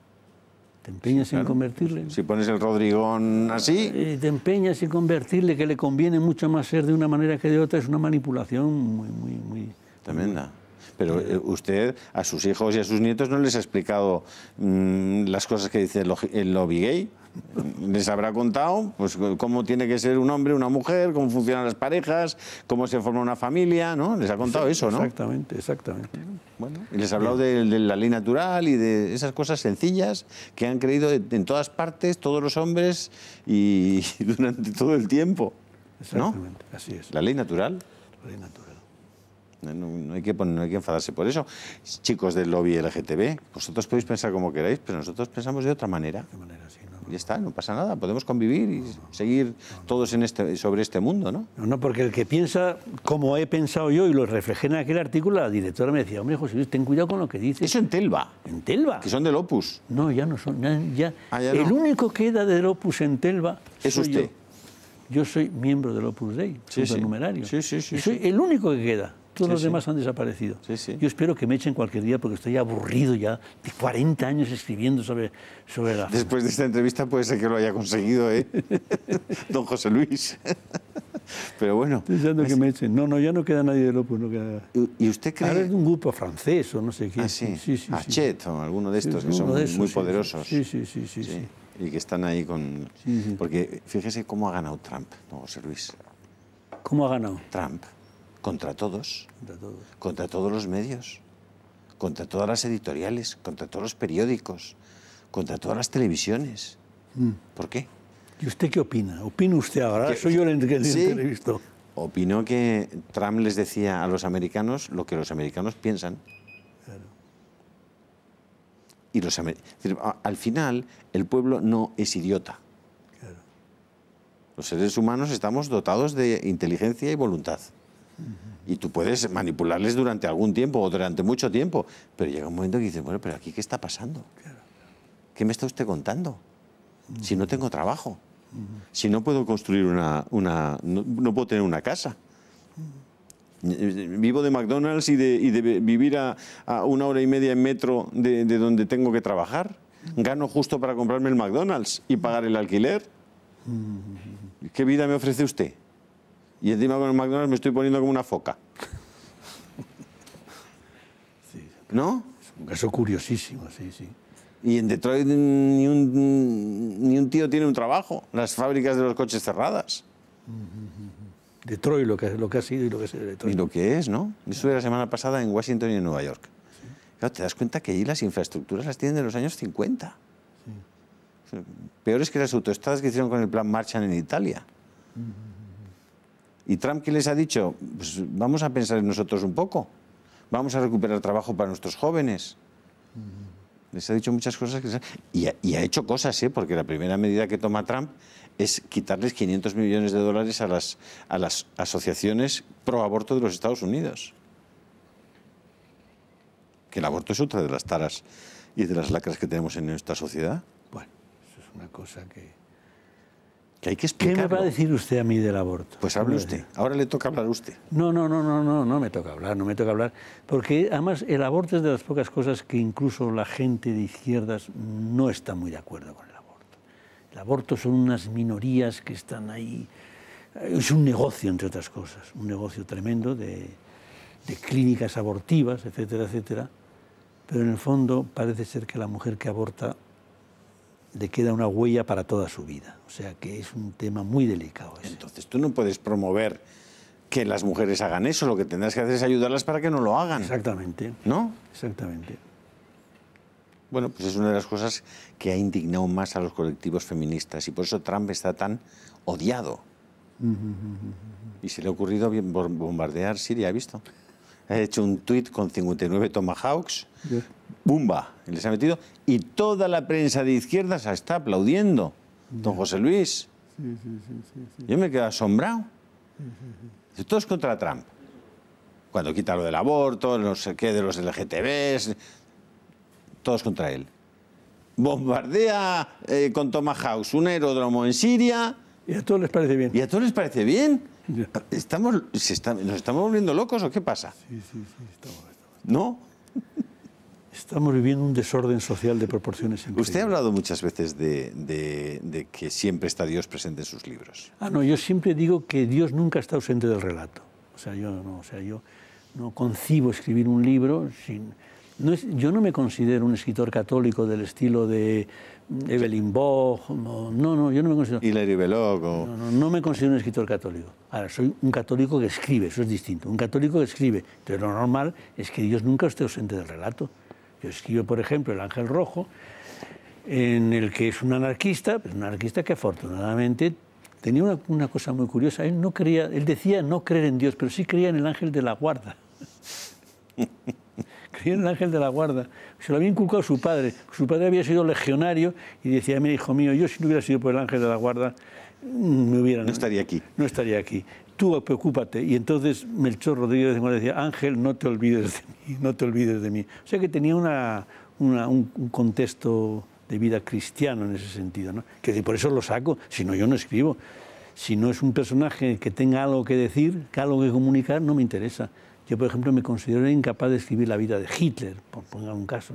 Te empeñas en convertirle. Si pones el Rodrigón así. Eh, te empeñas en convertirle, que le conviene mucho más ser de una manera que de otra, es una manipulación muy, muy, muy. Tremenda. Pero eh, usted a sus hijos y a sus nietos no les ha explicado mm, las cosas que dice el lobby gay les habrá contado pues, cómo tiene que ser un hombre, una mujer, cómo funcionan las parejas, cómo se forma una familia, ¿no? Les ha contado eso, ¿no? Exactamente, exactamente. Bueno, y les ha hablado de, la ley natural y de esas cosas sencillas que han creído en todas partes, todos los hombres y durante todo el tiempo. Exactamente, así es. La ley natural. La ley natural. No, hay que, hay que, enfadarse por eso. Chicos del lobby LGTB, vosotros podéis pensar como queráis, pero nosotros pensamos de otra manera. De ya está, no pasa nada, podemos convivir y seguir todos en este, sobre este mundo, ¿no? ¿no? No, porque el que piensa como he pensado yo y lo reflejé en aquel artículo, la directora me decía, hombre, José Luis, ten cuidado con lo que dices. Eso en Telva. En Telva. Que son del Opus. No, ya no son. Ya, ah, el único que queda del Opus en Telva es usted. Yo. soy miembro del Opus Dei, Sí, sí, sí. soy el único que queda. Todos los demás han desaparecido. Yo espero que me echen cualquier día porque estoy aburrido ya de 40 años escribiendo sobre, sobre la... Después de esta entrevista puede ser que lo haya conseguido, ¿eh? Don José Luis. Pero bueno... Pensando que me echen. No, no, ya no queda nadie de López, No queda... ¿Y usted cree...? Ahora es un grupo francés o no sé qué. Ah, sí. sí, sí Achet ah, o alguno de estos que son muy poderosos. sí, sí, sí. sí. Y que están ahí con... Porque fíjese cómo ha ganado Trump, don José Luis. ¿Cómo ha ganado? Trump contra todos, contra todos, los medios, contra todas las editoriales, contra todos los periódicos, contra todas las televisiones. Mm. ¿Por qué? ¿Y usted qué opina? ¿Opina usted ahora? Soy yo el que ¿Sí? Opinó que Trump les decía a los americanos lo que los americanos piensan. Y los al final, el pueblo no es idiota. Los seres humanos estamos dotados de inteligencia y voluntad. Y tú puedes manipularles durante algún tiempo o durante mucho tiempo, pero llega un momento que dices, bueno, pero aquí qué está pasando? ¿Qué me está usted contando? Si no tengo trabajo, si no puedo construir una, no, puedo tener una casa. Vivo de McDonald's y de, vivir a, una hora y media en metro de donde tengo que trabajar. Gano justo para comprarme el McDonald's y pagar el alquiler. ¿Qué vida me ofrece usted? Y encima con el McDonald's me estoy poniendo como una foca. ¿No? Es un caso curiosísimo, sí, sí. Y en Detroit ni un, tío tiene un trabajo. Las fábricas de los coches cerradas. Detroit, lo que, lo que ha sido y lo que es Detroit. Y lo que es, ¿no? estuve la semana pasada en Washington y en Nueva York. te das cuenta que allí las infraestructuras las tienen de los años 50. Sí. Peores que las autoestradas que hicieron con el plan marchan en Italia. ¿Y Trump qué les ha dicho? Pues vamos a pensar en nosotros un poco. Vamos a recuperar trabajo para nuestros jóvenes. Les ha dicho muchas cosas. Y, ha, y, ha, hecho cosas, ¿eh? porque la primera medida que toma Trump es quitarles 500 millones de dólares a las, a las asociaciones pro aborto de los Estados Unidos. Que el aborto es otra de las taras y de las lacras que tenemos en nuestra sociedad. Bueno, eso es una cosa que que que ¿Qué me va a decir usted a mí del aborto? Pues hable usted. Ahora le toca hablar usted. No, no, no, no, no, no me toca hablar, no me toca hablar. Porque además el aborto es de las pocas cosas que incluso la gente de izquierdas no está muy de acuerdo con el aborto. El aborto son unas minorías que están ahí. Es un negocio, entre otras cosas, un negocio tremendo de clínicas abortivas, etcétera, etcétera. Pero en el fondo parece ser que la mujer que aborta le queda una huella para toda su vida. O sea que es un tema muy delicado. Entonces tú no puedes promover que las mujeres hagan eso, lo que tendrás que hacer es ayudarlas para que no lo hagan. Exactamente. ¿No? Exactamente. Bueno, pues es una de las cosas que ha indignado más a los colectivos feministas y por eso Trump está tan odiado. Y se le ha ocurrido bombardear Siria, ¿ha visto? Ha hecho un tuit con 59 Tomahawks, ¡Bumba! Les ha metido. Y toda la prensa de izquierdas está aplaudiendo. Don José Luis. Yo me quedo asombrado. Todos es contra Trump. Cuando quita lo del aborto, no sé qué, de los LGTBs, todos contra él. Bombardea eh, con Tomahawk un aeródromo en Siria. Y a todos les parece bien. Y a todos les parece bien. Estamos, se ¿Nos estamos volviendo locos o qué pasa? Sí, sí, sí, ¿No? Estamos viviendo un desorden social de proporciones increíbles. Usted ha hablado muchas veces de, que siempre está Dios presente en sus libros. Ah, no, yo siempre digo que Dios nunca está ausente del relato. O sea, yo no, o sea, yo no concibo escribir un libro sin... yo no me considero un escritor católico del estilo de Evelyn Bog, no, no, yo no me considero... Hilary Belloc no, no, no, me considero un escritor católico. Ahora, soy un católico que escribe, eso es distinto, un católico que escribe, pero lo normal es que Dios nunca esté ausente del relato. Yo escribo, por ejemplo, El Ángel Rojo, en el que es un anarquista, un anarquista que afortunadamente tenía una, cosa muy curiosa. Él, no creía, él decía no creer en Dios, pero sí creía en el ángel de la guarda. creía en el ángel de la guarda. Se lo había inculcado su padre. Su padre había sido legionario y decía, mira, hijo mío, yo si no hubiera sido por el ángel de la guarda, mm, me No estaría aquí. No estaría aquí tú preocúpate. Y entonces Melchor Rodríguez de decía, Ángel, no te olvides de mí, no te olvides de mí. O sea que tenía una, un, contexto de vida cristiano en ese sentido, ¿no? Que por eso lo saco, si no yo no escribo. Si no es un personaje que tenga algo que decir, que algo que comunicar, no me interesa. Yo, por ejemplo, me considero incapaz de escribir la vida de Hitler, por poner un caso.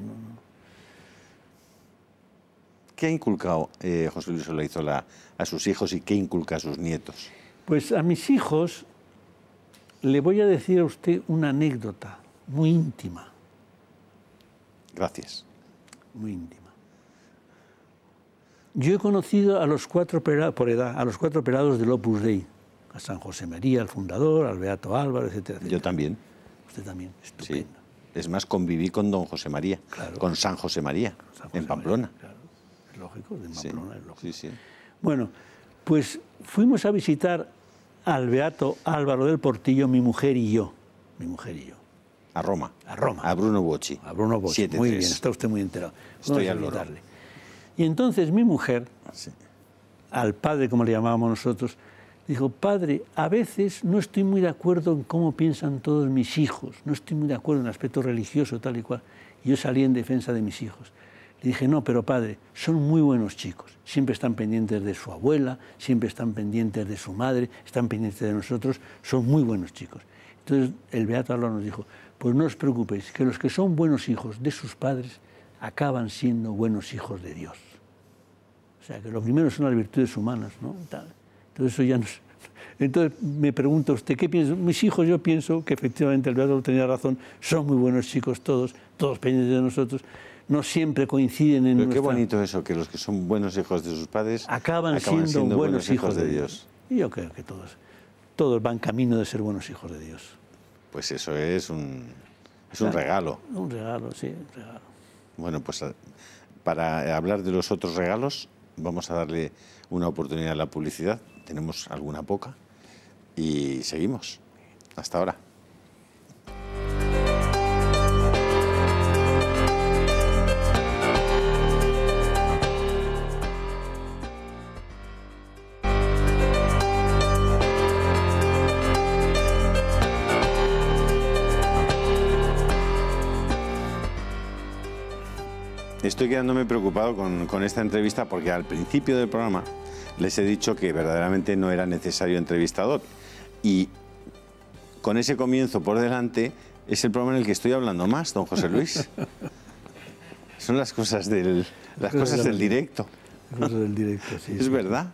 ¿Qué ha inculcado eh, José Luis Olaizola a sus hijos y qué inculca a sus nietos? Pues a mis hijos le voy a decir a usted una anécdota muy íntima. Gracias. Muy íntima. Yo he conocido a los cuatro por edad, a los cuatro del Opus Dei, a San José María, al fundador, al Beato Álvarez, etcétera, Yo también. Usted también, estupendo. Es más, conviví con don José María, con San José María, en Pamplona. Es lógico, en Pamplona es lógico. Sí, sí. Bueno, pues fuimos a visitar al beato Álvaro del Portillo, mi mujer y yo. Mi mujer y yo. A Roma. A Roma. A Bruno Bocci. A Bruno Bocci. muy bien, está usted muy enterado. Estoy a visitarle. Y entonces mi mujer, ah, al padre, como le llamábamos nosotros, dijo, padre, a veces no estoy muy de acuerdo en cómo piensan todos mis hijos, no estoy muy de acuerdo en el aspecto religioso, tal y cual. Y yo salí en defensa de mis hijos. Le dije, no, pero padre, son muy buenos chicos, siempre están pendientes de su abuela, siempre están pendientes de su madre, están pendientes de nosotros, son muy buenos chicos. Entonces el Beato nos dijo, pues no os preocupéis, que los que son buenos hijos de sus padres acaban siendo buenos hijos de Dios. O sea, que lo primero son las virtudes humanas, ¿no? Entonces eso ya Entonces me pregunto, usted, ¿qué piensa? Mis hijos, yo pienso que efectivamente el Beato tenía razón, son muy buenos chicos todos, todos pendientes de nosotros no siempre coinciden en Pero qué bonito eso, que los que son buenos hijos de sus padres acaban, siendo, buenos, hijos, de, Dios. Y yo creo que todos, todos van camino de ser buenos hijos de Dios. Pues eso es un, es un regalo. Un regalo, sí, un regalo. Bueno, pues eh, para hablar de los otros regalos, vamos a darle una oportunidad a la publicidad. Tenemos alguna poca y seguimos. Hasta ahora. estoy quedándome preocupado con, esta entrevista porque al principio del programa les he dicho que verdaderamente no era necesario entrevistador. Y con ese comienzo por delante es el programa en el que estoy hablando más, don José Luis. Son las cosas del, las cosas del directo. cosas del directo, sí. Es verdad.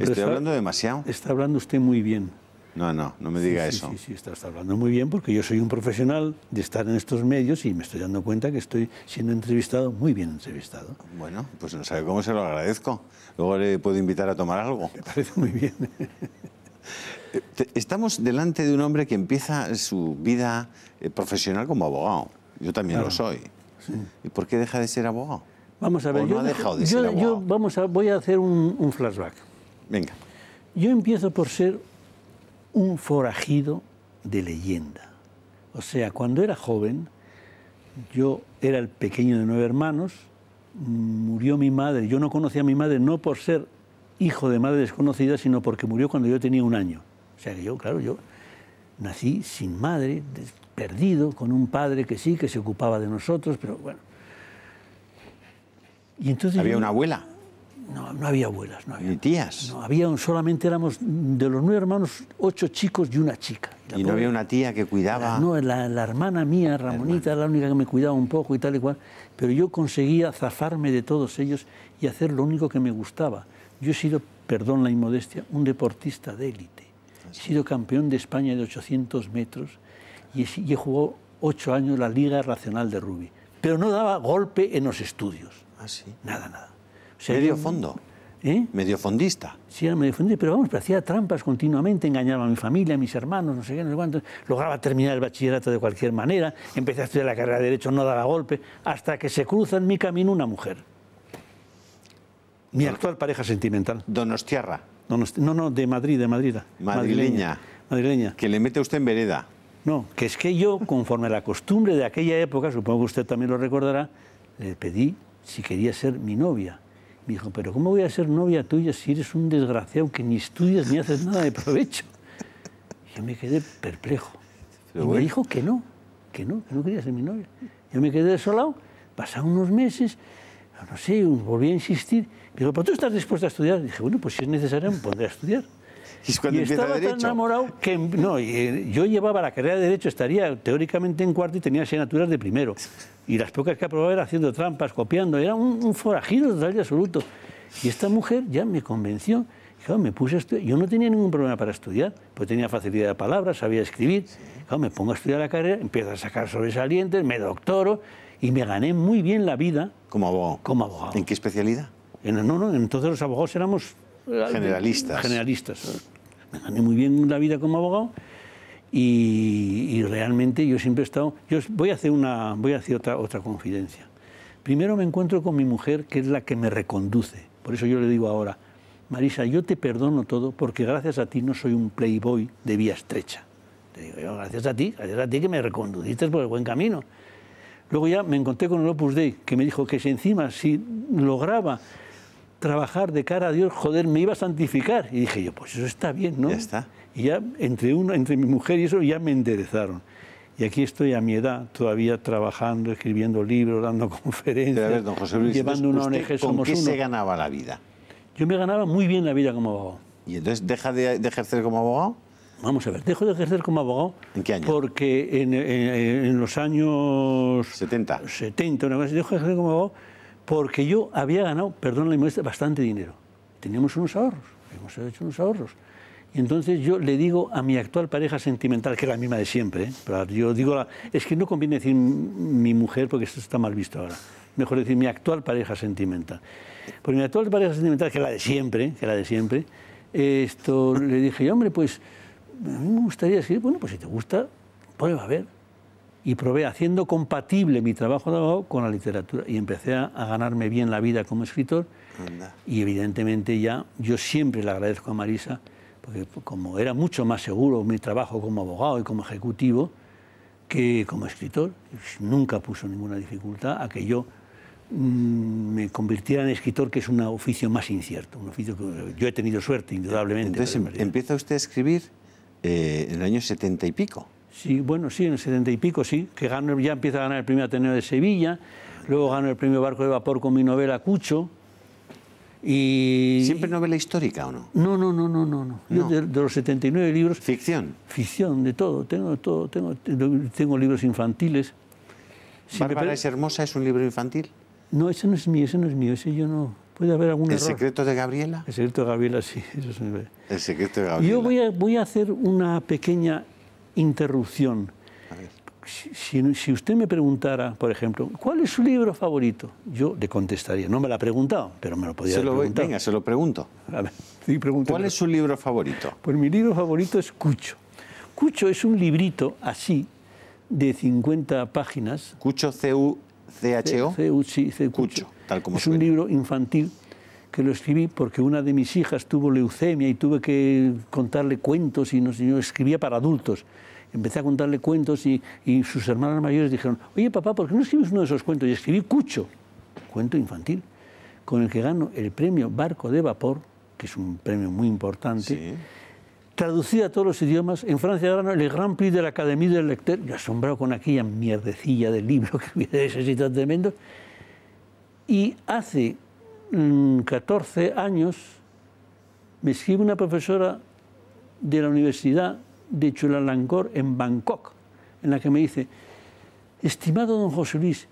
estoy hablando demasiado. Está hablando usted muy bien. No, no, no me diga eso. Sí, sí, sí, estás hablando muy bien porque yo soy un profesional de estar en estos medios y me estoy dando cuenta que estoy siendo entrevistado, muy bien entrevistado. Bueno, pues no sabe cómo se lo agradezco. Luego le puedo invitar a tomar algo. Me parece muy bien. Eh, estamos delante de un hombre que empieza su vida eh, profesional como abogado. Yo también lo soy. ¿Y por qué deja de ser abogado? Vamos a ver, yo, ha dejado de ser abogado? vamos a, voy a hacer un, un flashback. Venga. Yo empiezo por ser un forajido de leyenda. O sea, cuando era joven, yo era el pequeño de nueve hermanos, murió mi madre. Yo no conocía a mi madre no por ser hijo de madre desconocida, sino porque murió cuando yo tenía un año. O sea que yo, claro, yo nací sin madre, perdido, con un padre que sí, que se ocupaba de nosotros, pero bueno. Y entonces ¿Había una abuela? No, no había abuelas, no había. tías? No, había solamente éramos, de los nueve hermanos, ocho chicos y una chica. ¿Y, no había una tía que cuidaba? no, la, hermana mía, Ramonita, la, era la única que me cuidaba un poco y tal y cual, pero yo conseguía zafarme de todos ellos y hacer lo único que me gustaba. Yo he sido, perdón la inmodestia, un deportista de élite. Ah, he sido campeón de España de 800 metros y he, jugado ocho años la Liga Racional de Rugby. Pero no daba golpe en los estudios. Así, ah, Nada, nada medio fondo. ¿Eh? fondista? Sí, era fundista. pero vamos, pero hacía trampas continuamente, engañaba a mi familia, a mis hermanos, no sé qué, no sé cuánto. Lograba terminar el bachillerato de cualquier manera, empecé a estudiar la carrera de Derecho, no daba golpe, hasta que se cruza en mi camino una mujer. Mi actual pareja sentimental. Donostiarra. no, no, de Madrid, de Madrid. Madrileña. Madrileña. Que le mete usted en vereda. No, que es que yo, conforme a la costumbre de aquella época, supongo que usted también lo recordará, le pedí si quería ser mi novia. Me dijo, pero ¿cómo voy a ser novia tuya si eres un desgraciado que ni estudias ni haces nada de provecho? Yo me quedé perplejo. Y me dijo que no, que no, que no quería ser mi novia. Yo me quedé desolado, pasaron unos meses, no sé, volví a insistir. Me dijo, ¿pero tú estás dispuesta a estudiar? dije, bueno, pues si es necesario me pondré a estudiar. Y, cuando estaba tan enamorado que em, no, eh, yo llevaba la carrera de Derecho, estaría teóricamente en cuarto y tenía asignaturas de primero. Y las pocas que aprobaba era haciendo trampas, copiando, era un, forajido total y absoluto. Y esta mujer ya me convenció. me puse Yo no tenía ningún problema para estudiar, pues tenía facilidad de palabras, sabía escribir. me pongo a estudiar la carrera, empiezo a sacar sobresalientes, me doctoro y me gané muy bien la vida. ¿Como abogado? Como abogado. ¿En qué especialidad? no, no, entonces los abogados éramos Generalistas. Generalistas. Me gané muy bien la vida como abogado y, realmente yo siempre he estado... Yo voy a hacer, una, voy a hacer otra, confidencia. Primero me encuentro con mi mujer, que es la que me reconduce. Por eso yo le digo ahora, Marisa, yo te perdono todo porque gracias a ti no soy un playboy de vía estrecha. Te digo, gracias a ti, gracias a ti que me reconduciste por el buen camino. Luego ya me encontré con el Opus Dei, que me dijo que si encima, si lograba trabajar de cara a Dios, joder, me iba a santificar. Y dije yo, pues eso está bien, ¿no? Ya está. Y ya entre, uno, entre mi mujer y eso ya me enderezaron. Y aquí estoy a mi edad, todavía trabajando, escribiendo libros, dando conferencias, llevando una ONG ¿con qué se ganaba la vida? Yo me ganaba muy bien la vida como abogado. ¿Y entonces deja de, ejercer como abogado? Vamos a ver, dejo de ejercer como abogado. ¿En qué año? Porque en, en los años... 70. 70, una vez, dejo de ejercer como abogado porque yo había ganado, perdón la muestre bastante dinero. Teníamos unos ahorros, hemos hecho unos ahorros. Y entonces yo le digo a mi actual pareja sentimental, que es la misma de siempre, ¿eh? Pero yo digo, es que no conviene decir mi mujer porque esto está mal visto ahora. Mejor decir mi actual pareja sentimental. Porque mi actual pareja sentimental, que es la de siempre, que la de siempre, esto le dije, hombre, pues a mí me gustaría decir, bueno, pues si te gusta, prueba a ver y probé haciendo compatible mi trabajo de abogado con la literatura. Y empecé a, ganarme bien la vida como escritor. Y evidentemente ya yo siempre le agradezco a Marisa, porque como era mucho más seguro mi trabajo como abogado y como ejecutivo que como escritor, nunca puso ninguna dificultad a que yo mm, me convirtiera en escritor, que es un oficio más incierto, un oficio que yo he tenido suerte, indudablemente. Entonces em-, empieza usted a escribir eh, en el año setenta y pico. Sí, bueno, sí, en el 70 y pico, sí, que gano, ya empieza a ganar el premio Ateneo de Sevilla, luego gano el premio Barco de Vapor con mi novela Cucho. Y... ¿Siempre novela histórica o no? No, no, no, no, no. no. Yo de, los 79 libros... ¿Ficción? Ficción, de todo. Tengo todo. Tengo, tengo libros infantiles. Siempre, es hermosa es un libro infantil? No, ese no es mío, ese no es mío. Ese yo no... Puede haber algún ¿El secreto de Gabriela? El secreto de Gabriela, sí. El secreto de Gabriela. Yo voy a, voy a hacer una pequeña interrupción. Si, usted me preguntara, por ejemplo, ¿cuál es su libro favorito? Yo le contestaría. No me lo ha preguntado, pero me lo podría se lo Venga, se lo pregunto. ¿Cuál es su libro favorito? Pues mi libro favorito es Cucho. Cucho es un librito así, de 50 páginas. Cucho, C-U-C-H-O. Cucho, tal como Es un libro infantil que lo escribí porque una de mis hijas tuvo leucemia y tuve que contarle cuentos y no yo escribía para adultos. Empecé a contarle cuentos y, y sus hermanas mayores dijeron, oye papá, ¿por qué no escribes uno de esos cuentos? Y escribí Cucho, cuento infantil, con el que gano el premio Barco de Vapor, que es un premio muy importante. Sí traducida a todos los idiomas. En Francia ganó el Grand Prix de la Academia del Lecter, Yo asombrado con aquella mierdecilla del libro que hubiera necesitado tremendo. Y hace 14 mm, años me escribe una profesora de la Universidad de Chulalangor, en Bangkok, en la que me dice, estimado don José Luis,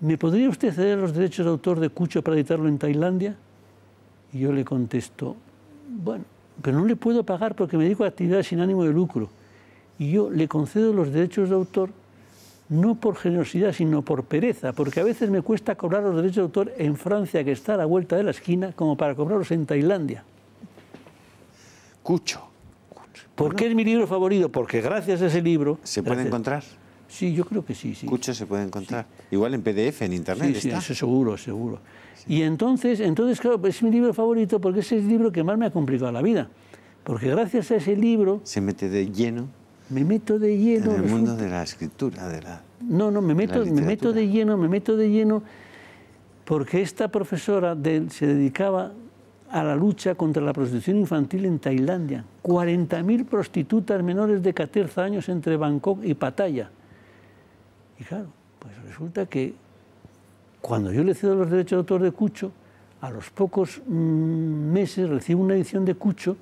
¿me podría usted ceder los derechos de autor de Cucho para editarlo en Tailandia? Y yo le contesto, bueno, pero no le puedo pagar porque me dedico a actividades sin ánimo de lucro. Y yo le concedo los derechos de autor no por generosidad, sino por pereza, porque a veces me cuesta cobrar los derechos de autor en Francia, que está a la vuelta de la esquina, como para cobrarlos en Tailandia. Cucho. ¿Por qué es mi libro favorito? Porque gracias a ese libro... ¿Se puede encontrar? Sí, yo creo que sí, sí. Cucho se puede encontrar. Igual en PDF, en Internet. Sí, está. seguro, seguro. Y entonces, entonces, claro, pues es mi libro favorito porque es el libro que más me ha complicado la vida. Porque gracias a ese libro... Se mete de lleno me meto de lleno. En el mundo de la escritura, de la. No, no, me meto, me meto de lleno, me meto de lleno, porque esta profesora se dedicaba a la lucha contra la prostitución infantil en Tailandia. 40.000 prostitutas menores de 14 años entre Bangkok y Pattaya. Y claro, pues resulta que cuando yo le cedo los derechos de autor de Cucho, a los pocos mm, meses recibo una edición de Cucho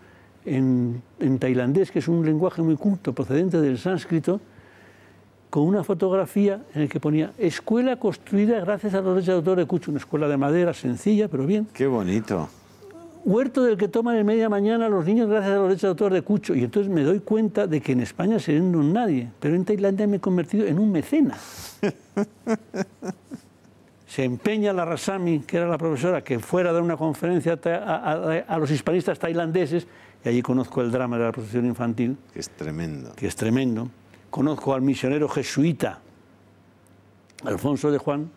en, tailandés, que es un lenguaje muy culto procedente del sánscrito, con una fotografía en la que ponía escuela construida gracias a los derechos de autor de Cucho, una escuela de madera sencilla, pero bien. Qué bonito. Huerto del que toman en media mañana los niños gracias a los derechos de autor de Cucho. Y entonces me doy cuenta de que en España seré un nadie, pero en Tailandia me he convertido en un mecenas. Se empeña la Rasami, que era la profesora, que fuera a dar una conferencia a los hispanistas tailandeses y allí conozco el drama de la prostitución infantil. Que es tremendo. Que es tremendo. Conozco al misionero jesuita Alfonso de Juan,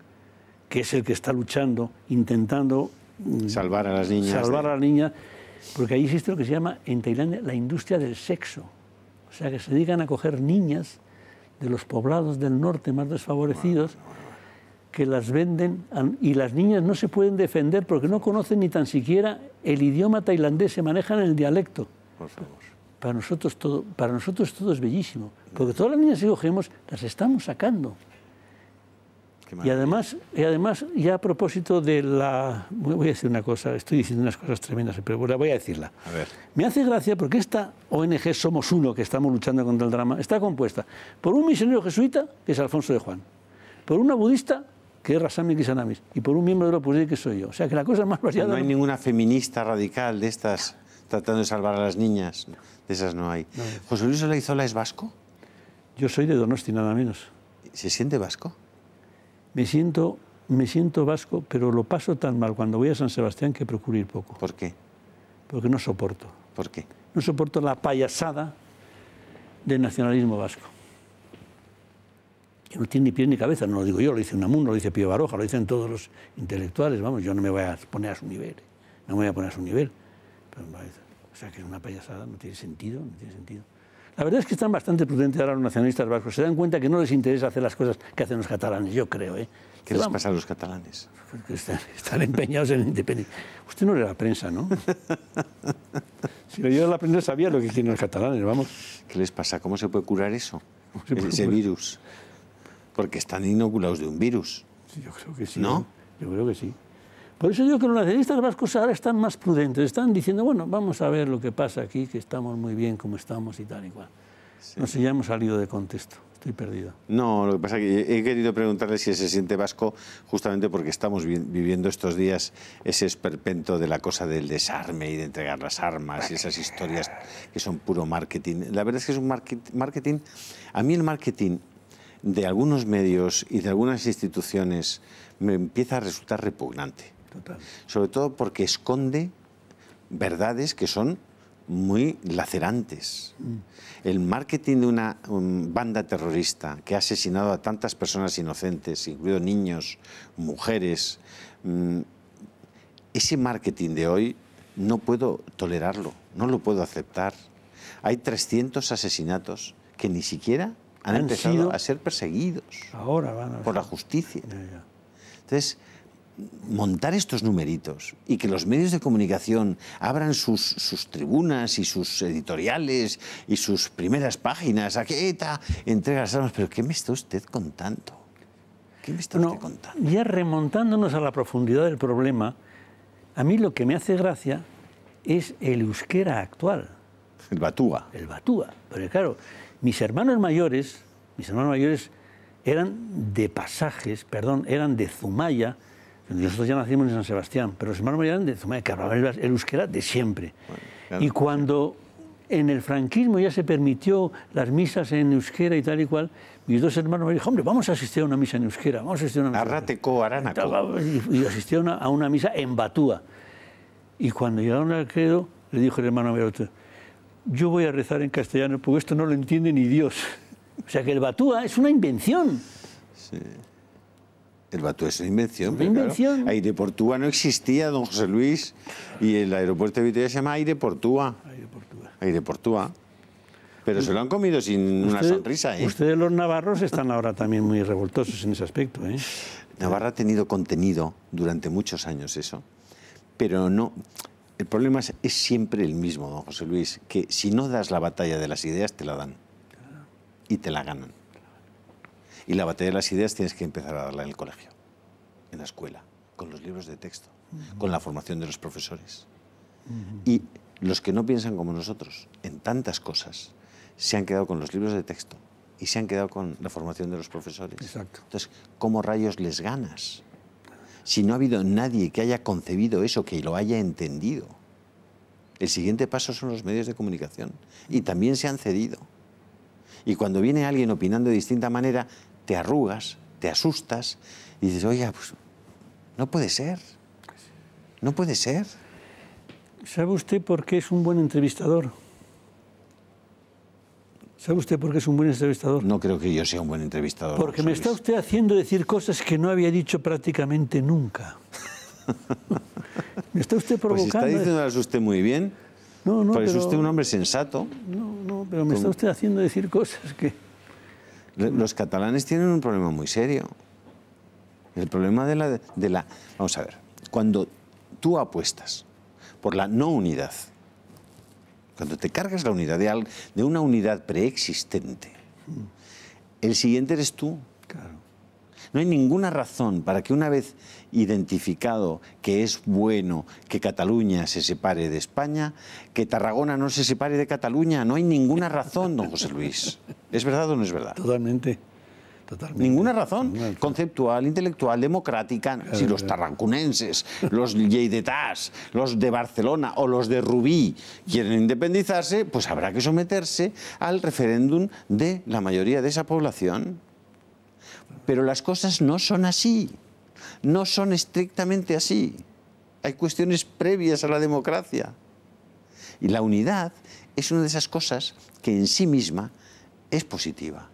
que es el que está luchando, intentando mm, salvar a las niñas. Salvar a las niñas, porque ahí existe lo que se llama en Tailandia la industria del sexo. O sea, que se dedican a coger niñas de los poblados del norte más desfavorecidos que las venden y las niñas no se pueden defender porque no conocen ni tan siquiera el idioma tailandés, se manejan el dialecto. Para nosotros todo, para nosotros todo es bellísimo, porque todas las niñas que cogemos las estamos sacando. Y además, y además, ya a propósito de la... Voy a decir una cosa, estoy diciendo unas cosas tremendas, pero voy a decirla. A ver. Me hace gracia porque esta ONG Somos Uno, que estamos luchando contra el drama, está compuesta por un misionero jesuita, que es Alfonso de Juan, por una budista, que es Rasami Kisanamis, y por un miembro de la oposición que soy yo. O sea, que la cosa es más variada... No hay ninguna feminista radical de estas tratando de salvar a las niñas. De esas no hay. ¿José Luis Olaizola es vasco? Yo soy de Donosti, nada menos. ¿Se siente vasco? Me siento, me siento vasco, pero lo paso tan mal cuando voy a San Sebastián que procuro ir poco. ¿Por qué? Porque no soporto. ¿Por qué? No soporto la payasada del nacionalismo vasco no tiene ni pie ni cabeza, no lo digo yo, lo dice Unamuno, lo dice Pío Baroja, lo dicen todos los intelectuales, vamos, yo no me voy a poner a su nivel, no me voy a poner a su nivel. o sea, que es una payasada, no tiene sentido, no tiene sentido. La verdad es que están bastante prudentes ahora los nacionalistas vascos. Se dan cuenta que no les interesa hacer las cosas que hacen los catalanes, yo creo. ¿eh? ¿Qué les pasa a los catalanes? Pues están, empeñados en independencia. Usted no era la prensa, ¿no? si yo la prensa sabía lo que tienen los catalanes, vamos. ¿Qué les pasa? ¿Cómo se puede curar eso? Ese virus porque están inoculados de un virus. Yo creo que sí. ¿No? ¿eh? Yo creo que sí. Por eso creo que los nacionalistas vascos ahora están más prudentes, están diciendo, bueno, vamos a ver lo que pasa aquí, que estamos muy bien como estamos y tal y cual. No sé, ya hemos salido de contexto, estoy perdido. No, lo que pasa es que he querido preguntarle si se siente vasco justamente porque estamos viviendo estos días ese esperpento de la cosa del desarme y de entregar las armas y esas historias que son puro marketing. La verdad es que es un marketing... A mí el marketing de algunos medios y de algunas instituciones me empieza a resultar repugnante. Sobre todo porque esconde verdades que son muy lacerantes. Mm. El marketing de una um, banda terrorista que ha asesinado a tantas personas inocentes, incluidos niños, mujeres, mm, ese marketing de hoy no puedo tolerarlo, no lo puedo aceptar. Hay 300 asesinatos que ni siquiera han, empezado a ser perseguidos Ahora por la justicia. Entonces, montar estos numeritos y que los medios de comunicación abran sus, sus tribunas y sus editoriales y sus primeras páginas, a que entrega las armas, pero ¿qué me está usted contando? ¿Qué me está usted contando? Ya remontándonos a la profundidad del problema, a mí lo que me hace gracia es el euskera actual. El batúa. El batúa, pero claro, mis hermanos mayores, mis hermanos mayores eran de pasajes, perdón, eran de Zumaya. Nosotros ya nacimos en San Sebastián, pero los hermanos mayores eran de Zumaya, que hablaban el euskera de siempre. Y cuando en el franquismo ya se permitió las misas en euskera y tal y cual, mis dos hermanos me dijeron, hombre, vamos a asistir a una misa en euskera, vamos a asistir a una misa. Arrateco, Y, asistí a una, misa en Batúa. Y cuando llegaron al credo, le dijo el hermano mayor, yo voy a rezar en castellano porque esto no lo entiende ni Dios. O sea que el Batúa ah, es una invención. Sí. El Batúa es una invención. Una invención. aire Portúa no existía, don José Luis, y el aeropuerto de Vitoria se llama Aire Portúa. Aire Portúa. Pero se lo han comido sin una sonrisa. ¿eh? Ustedes los navarros están ahora también muy revoltosos en ese aspecto. ¿eh? Navarra ha tenido contenido durante muchos años eso, pero no, el problema es, siempre el mismo, don José Luis, que si no das la batalla de las ideas, te la dan. Y te la ganan. Y la batalla de las ideas tienes que empezar a darla en el colegio, en la escuela, con los libros de texto, con la formación de los profesores. Y los que no piensan como nosotros en tantas cosas, se han quedado con los libros de texto y se han quedado con la formación de los profesores. Exacto. Entonces, ¿cómo rayos les ganas? si no ha habido nadie que haya concebido eso, que lo haya entendido? El siguiente paso son los medios de comunicación y también se han cedido. Y cuando viene alguien opinando de distinta manera, te arrugas, te asustas y dices, oye, pues no puede ser, no puede ser. ¿Sabe usted por qué es un buen entrevistador? ¿Sabe usted por qué es un buen entrevistador? No creo que yo sea un buen entrevistador. Porque me está usted haciendo decir cosas que no había dicho prácticamente nunca. me está usted provocando. Pues está ¿eh? diciéndolas usted muy bien. No, no, Parece es usted un hombre sensato. No, no, pero me está usted haciendo decir cosas que... Los catalanes tienen un problema muy serio. El problema de la, de la... Vamos a ver, cuando tú apuestas por la no unidad, cuando te cargas la unidad de, una unidad preexistente, el siguiente eres tú. Claro. No hay ninguna razón para que una vez identificado que es bueno que Cataluña se separe de España, que Tarragona no se separe de Cataluña. No hay ninguna razón, don José Luis. ¿Es verdad o no es verdad? Totalmente. Ninguna razón conceptual, intelectual, democrática. si los tarrancunenses, los Tas, los de Barcelona o los de Rubí quieren independizarse, pues habrá que someterse al referéndum de la mayoría de esa población. Pero las cosas no son así, no son estrictamente así. Hay cuestiones previas a la democracia. Y la unidad es una de esas cosas que en sí misma es positiva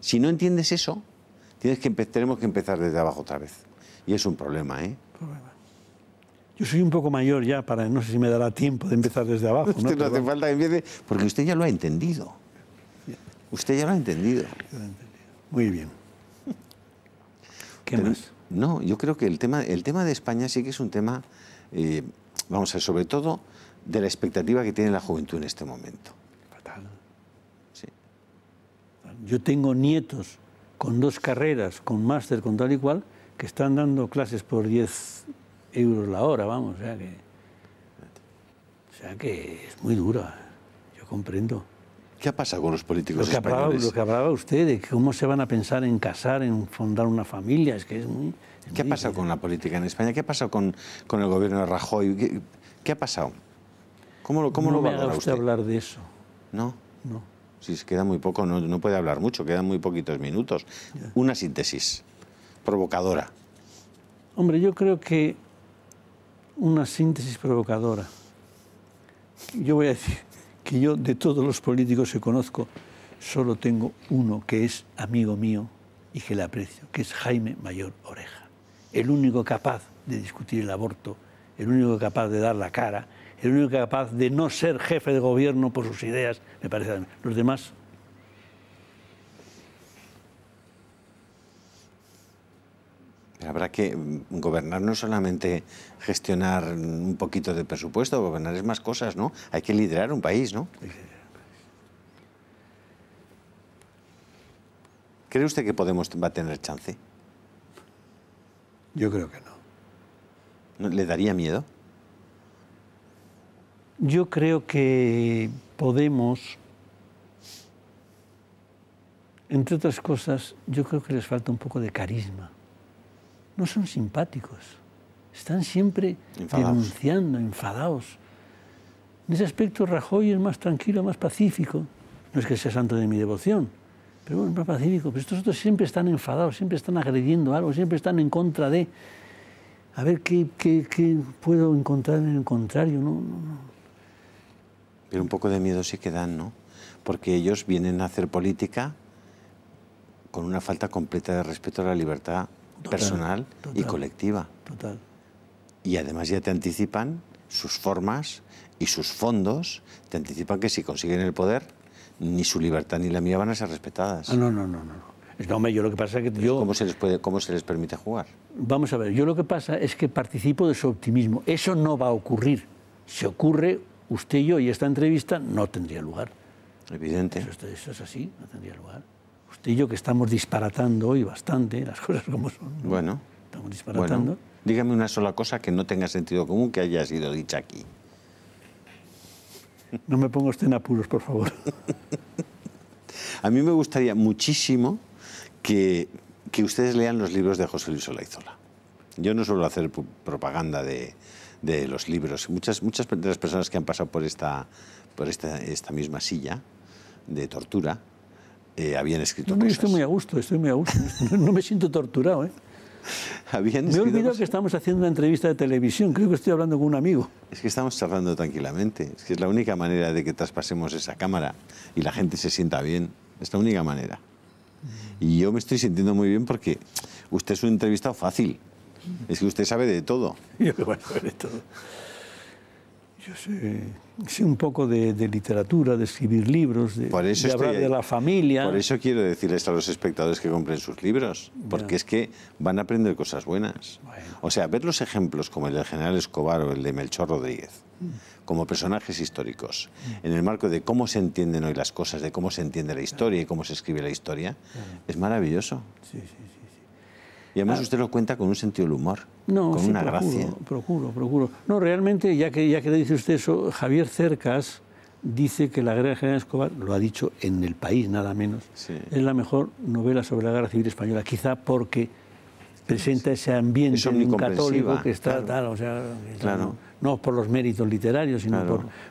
si no entiendes eso, tenemos que empezar desde abajo otra vez. Y es un problema, ¿eh? Yo soy un poco mayor ya, para no sé si me dará tiempo de empezar desde abajo. Usted no, hace falta que empiece, porque usted ya lo ha entendido. Usted ya lo ha entendido. Muy bien. ¿Qué más? No, yo creo que el tema, el tema de España sí que es un tema, eh, vamos a ver, sobre todo de la expectativa que tiene la juventud en este momento yo tengo nietos con dos carreras, con máster, con tal y cual, que están dando clases por 10 euros la hora, vamos, o sea que, es muy dura, yo comprendo. ¿Qué ha pasado con los políticos lo que españoles? Hablaba, lo que hablaba usted, de cómo se van a pensar en casar, en fundar una familia, es que es muy... ¿Qué ha pasado con la política en España? ¿Qué ha pasado con, el gobierno de Rajoy? ¿Qué, ha pasado? ¿Cómo lo, cómo a lo No me usted hablar de eso. ¿No? No. Si queda muy poco, no, puede hablar mucho, quedan muy poquitos minutos. Una síntesis provocadora. Hombre, yo creo que una síntesis provocadora. Yo voy a decir que yo de todos los políticos que conozco solo tengo uno que es amigo mío y que le aprecio, que es Jaime Mayor Oreja. El único capaz de discutir el aborto, el único capaz de dar la cara, el único capaz de no ser jefe de gobierno por sus ideas, me parece a Los demás Habrá que mm, gobernar no solamente gestionar un poquito de presupuesto, gobernar es más cosas, ¿no? Hay que liderar un país, ¿no? ¿Cree usted que Podemos va a tener chance? Yo creo que no. ¿Le daría miedo? Yo creo que Podemos, entre otras cosas, yo creo que les falta un poco de carisma. No son simpáticos, están siempre denunciando, enfadados. En ese aspecto Rajoy es más tranquilo, más pacífico. No es que sea santo de mi devoción, pero bueno, más pacífico. Pero estos otros siempre están enfadados, siempre están agrediendo algo, siempre están en contra de... A ver qué, puedo encontrar en el contrario. no. no. Pero un poco de miedo sí que dan, ¿no? Porque ellos vienen a hacer política con una falta completa de respeto a la libertad personal y colectiva. Total. Y además ya te anticipan sus formas y sus fondos, te anticipan que si consiguen el poder, ni su libertad ni la mía van a ser respetadas. Ah, no, no, no, no. No, hombre, yo lo que pasa es que yo... ¿Cómo se les permite jugar? Vamos a ver, yo lo que pasa es que participo de su optimismo. Eso no va a ocurrir. Se ocurre usted y yo y esta entrevista no tendría lugar. Evidente. Eso, es así, no tendría lugar. Usted y yo que estamos disparatando hoy bastante, las cosas como son. Bueno. Estamos disparatando. dígame una sola cosa que no tenga sentido común que haya sido dicha aquí. No me ponga usted en apuros, por favor. A mí me gustaría muchísimo que, que ustedes lean los libros de José Luis Olaizola. Yo no suelo hacer propaganda de, de los libros. Muchas, muchas de las personas que han pasado por esta, por esta, esta misma silla de tortura eh, habían escrito cosas. Estoy muy a gusto, estoy muy a gusto. No me siento torturado, ¿eh? me he olvidado que estamos haciendo una entrevista de televisión, creo que estoy hablando con un amigo. Es que estamos charlando tranquilamente, es que es la única manera de que traspasemos esa cámara y la gente se sienta bien, es la única manera. Y yo me estoy sintiendo muy bien porque usted es un entrevistado fácil, es que usted sabe de todo. Yo bueno, de todo. Yo sé, un poco de, literatura, de escribir libros, de, hablar este, de la familia. Por eso quiero decirles a los espectadores que compren sus libros, porque es que van a aprender cosas buenas. O sea, ver los ejemplos como el del general Escobar o el de Melchor Rodríguez, mm. como personajes históricos, en el marco de cómo se entienden hoy las cosas, de cómo se entiende la historia y cómo se escribe la historia, es maravilloso. Sí, sí. Y además ah. usted lo cuenta con un sentido del humor, no, con una gracia. Procuro, procuro. No, realmente, ya que, ya que le dice usted eso, Javier Cercas dice que La guerra de General Escobar, lo ha dicho en El País nada menos, es la mejor novela sobre la guerra civil española, quizá porque presenta ese ambiente católico que está tal, o sea, no, por los méritos literarios, sino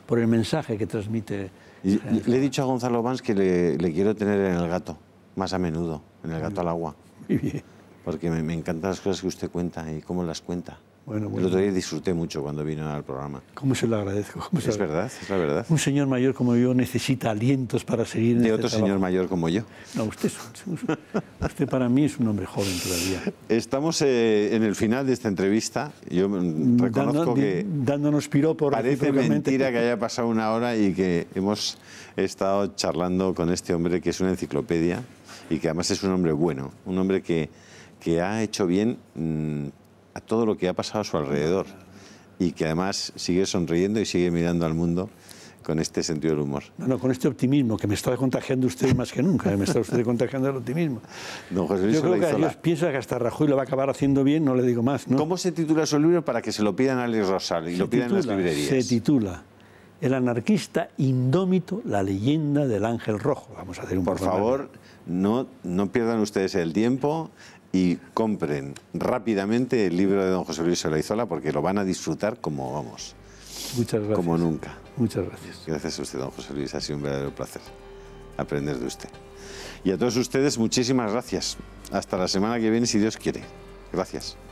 por, el mensaje que transmite. le he dicho a Gonzalo Vans que le, le, quiero tener en el gato, más a menudo, en el gato al agua. Muy bien porque me, encantan las cosas que usted cuenta y cómo las cuenta. Bueno, bueno. El otro día disfruté mucho cuando vino al programa. ¿Cómo se lo agradezco? es verdad, es la verdad. Un señor mayor como yo necesita alientos para seguir. De este otro señor mayor como yo. No, usted, usted para mí es un hombre joven todavía. Estamos eh, en el final de esta entrevista. Yo mm, reconozco que. Dándonos piropos. Parece mentira que haya pasado una hora y que hemos estado charlando con este hombre que es una enciclopedia y que además es un hombre bueno, un hombre que que ha hecho bien mm, a todo lo que ha pasado a su alrededor y que además sigue sonriendo y sigue mirando al mundo con este sentido del humor. No, no, con este optimismo que me está contagiando usted más que nunca, ¿eh? me está usted contagiando el optimismo. Yo creo que Dios piensa que hasta Rajoy lo va a acabar haciendo bien, no le digo más. ¿Cómo se titula su libro para que se lo pidan a luis Rosal y lo pidan en las librerías? Se titula El anarquista indómito, la leyenda del ángel rojo. Vamos a hacer un Por favor, no, no pierdan ustedes el tiempo y compren rápidamente el libro de don José Luis Olaizola porque lo van a disfrutar como vamos. Muchas gracias. Como nunca. Muchas gracias. Gracias a usted, don José Luis. Ha sido un verdadero placer aprender de usted. Y a todos ustedes, muchísimas gracias. Hasta la semana que viene, si Dios quiere. Gracias.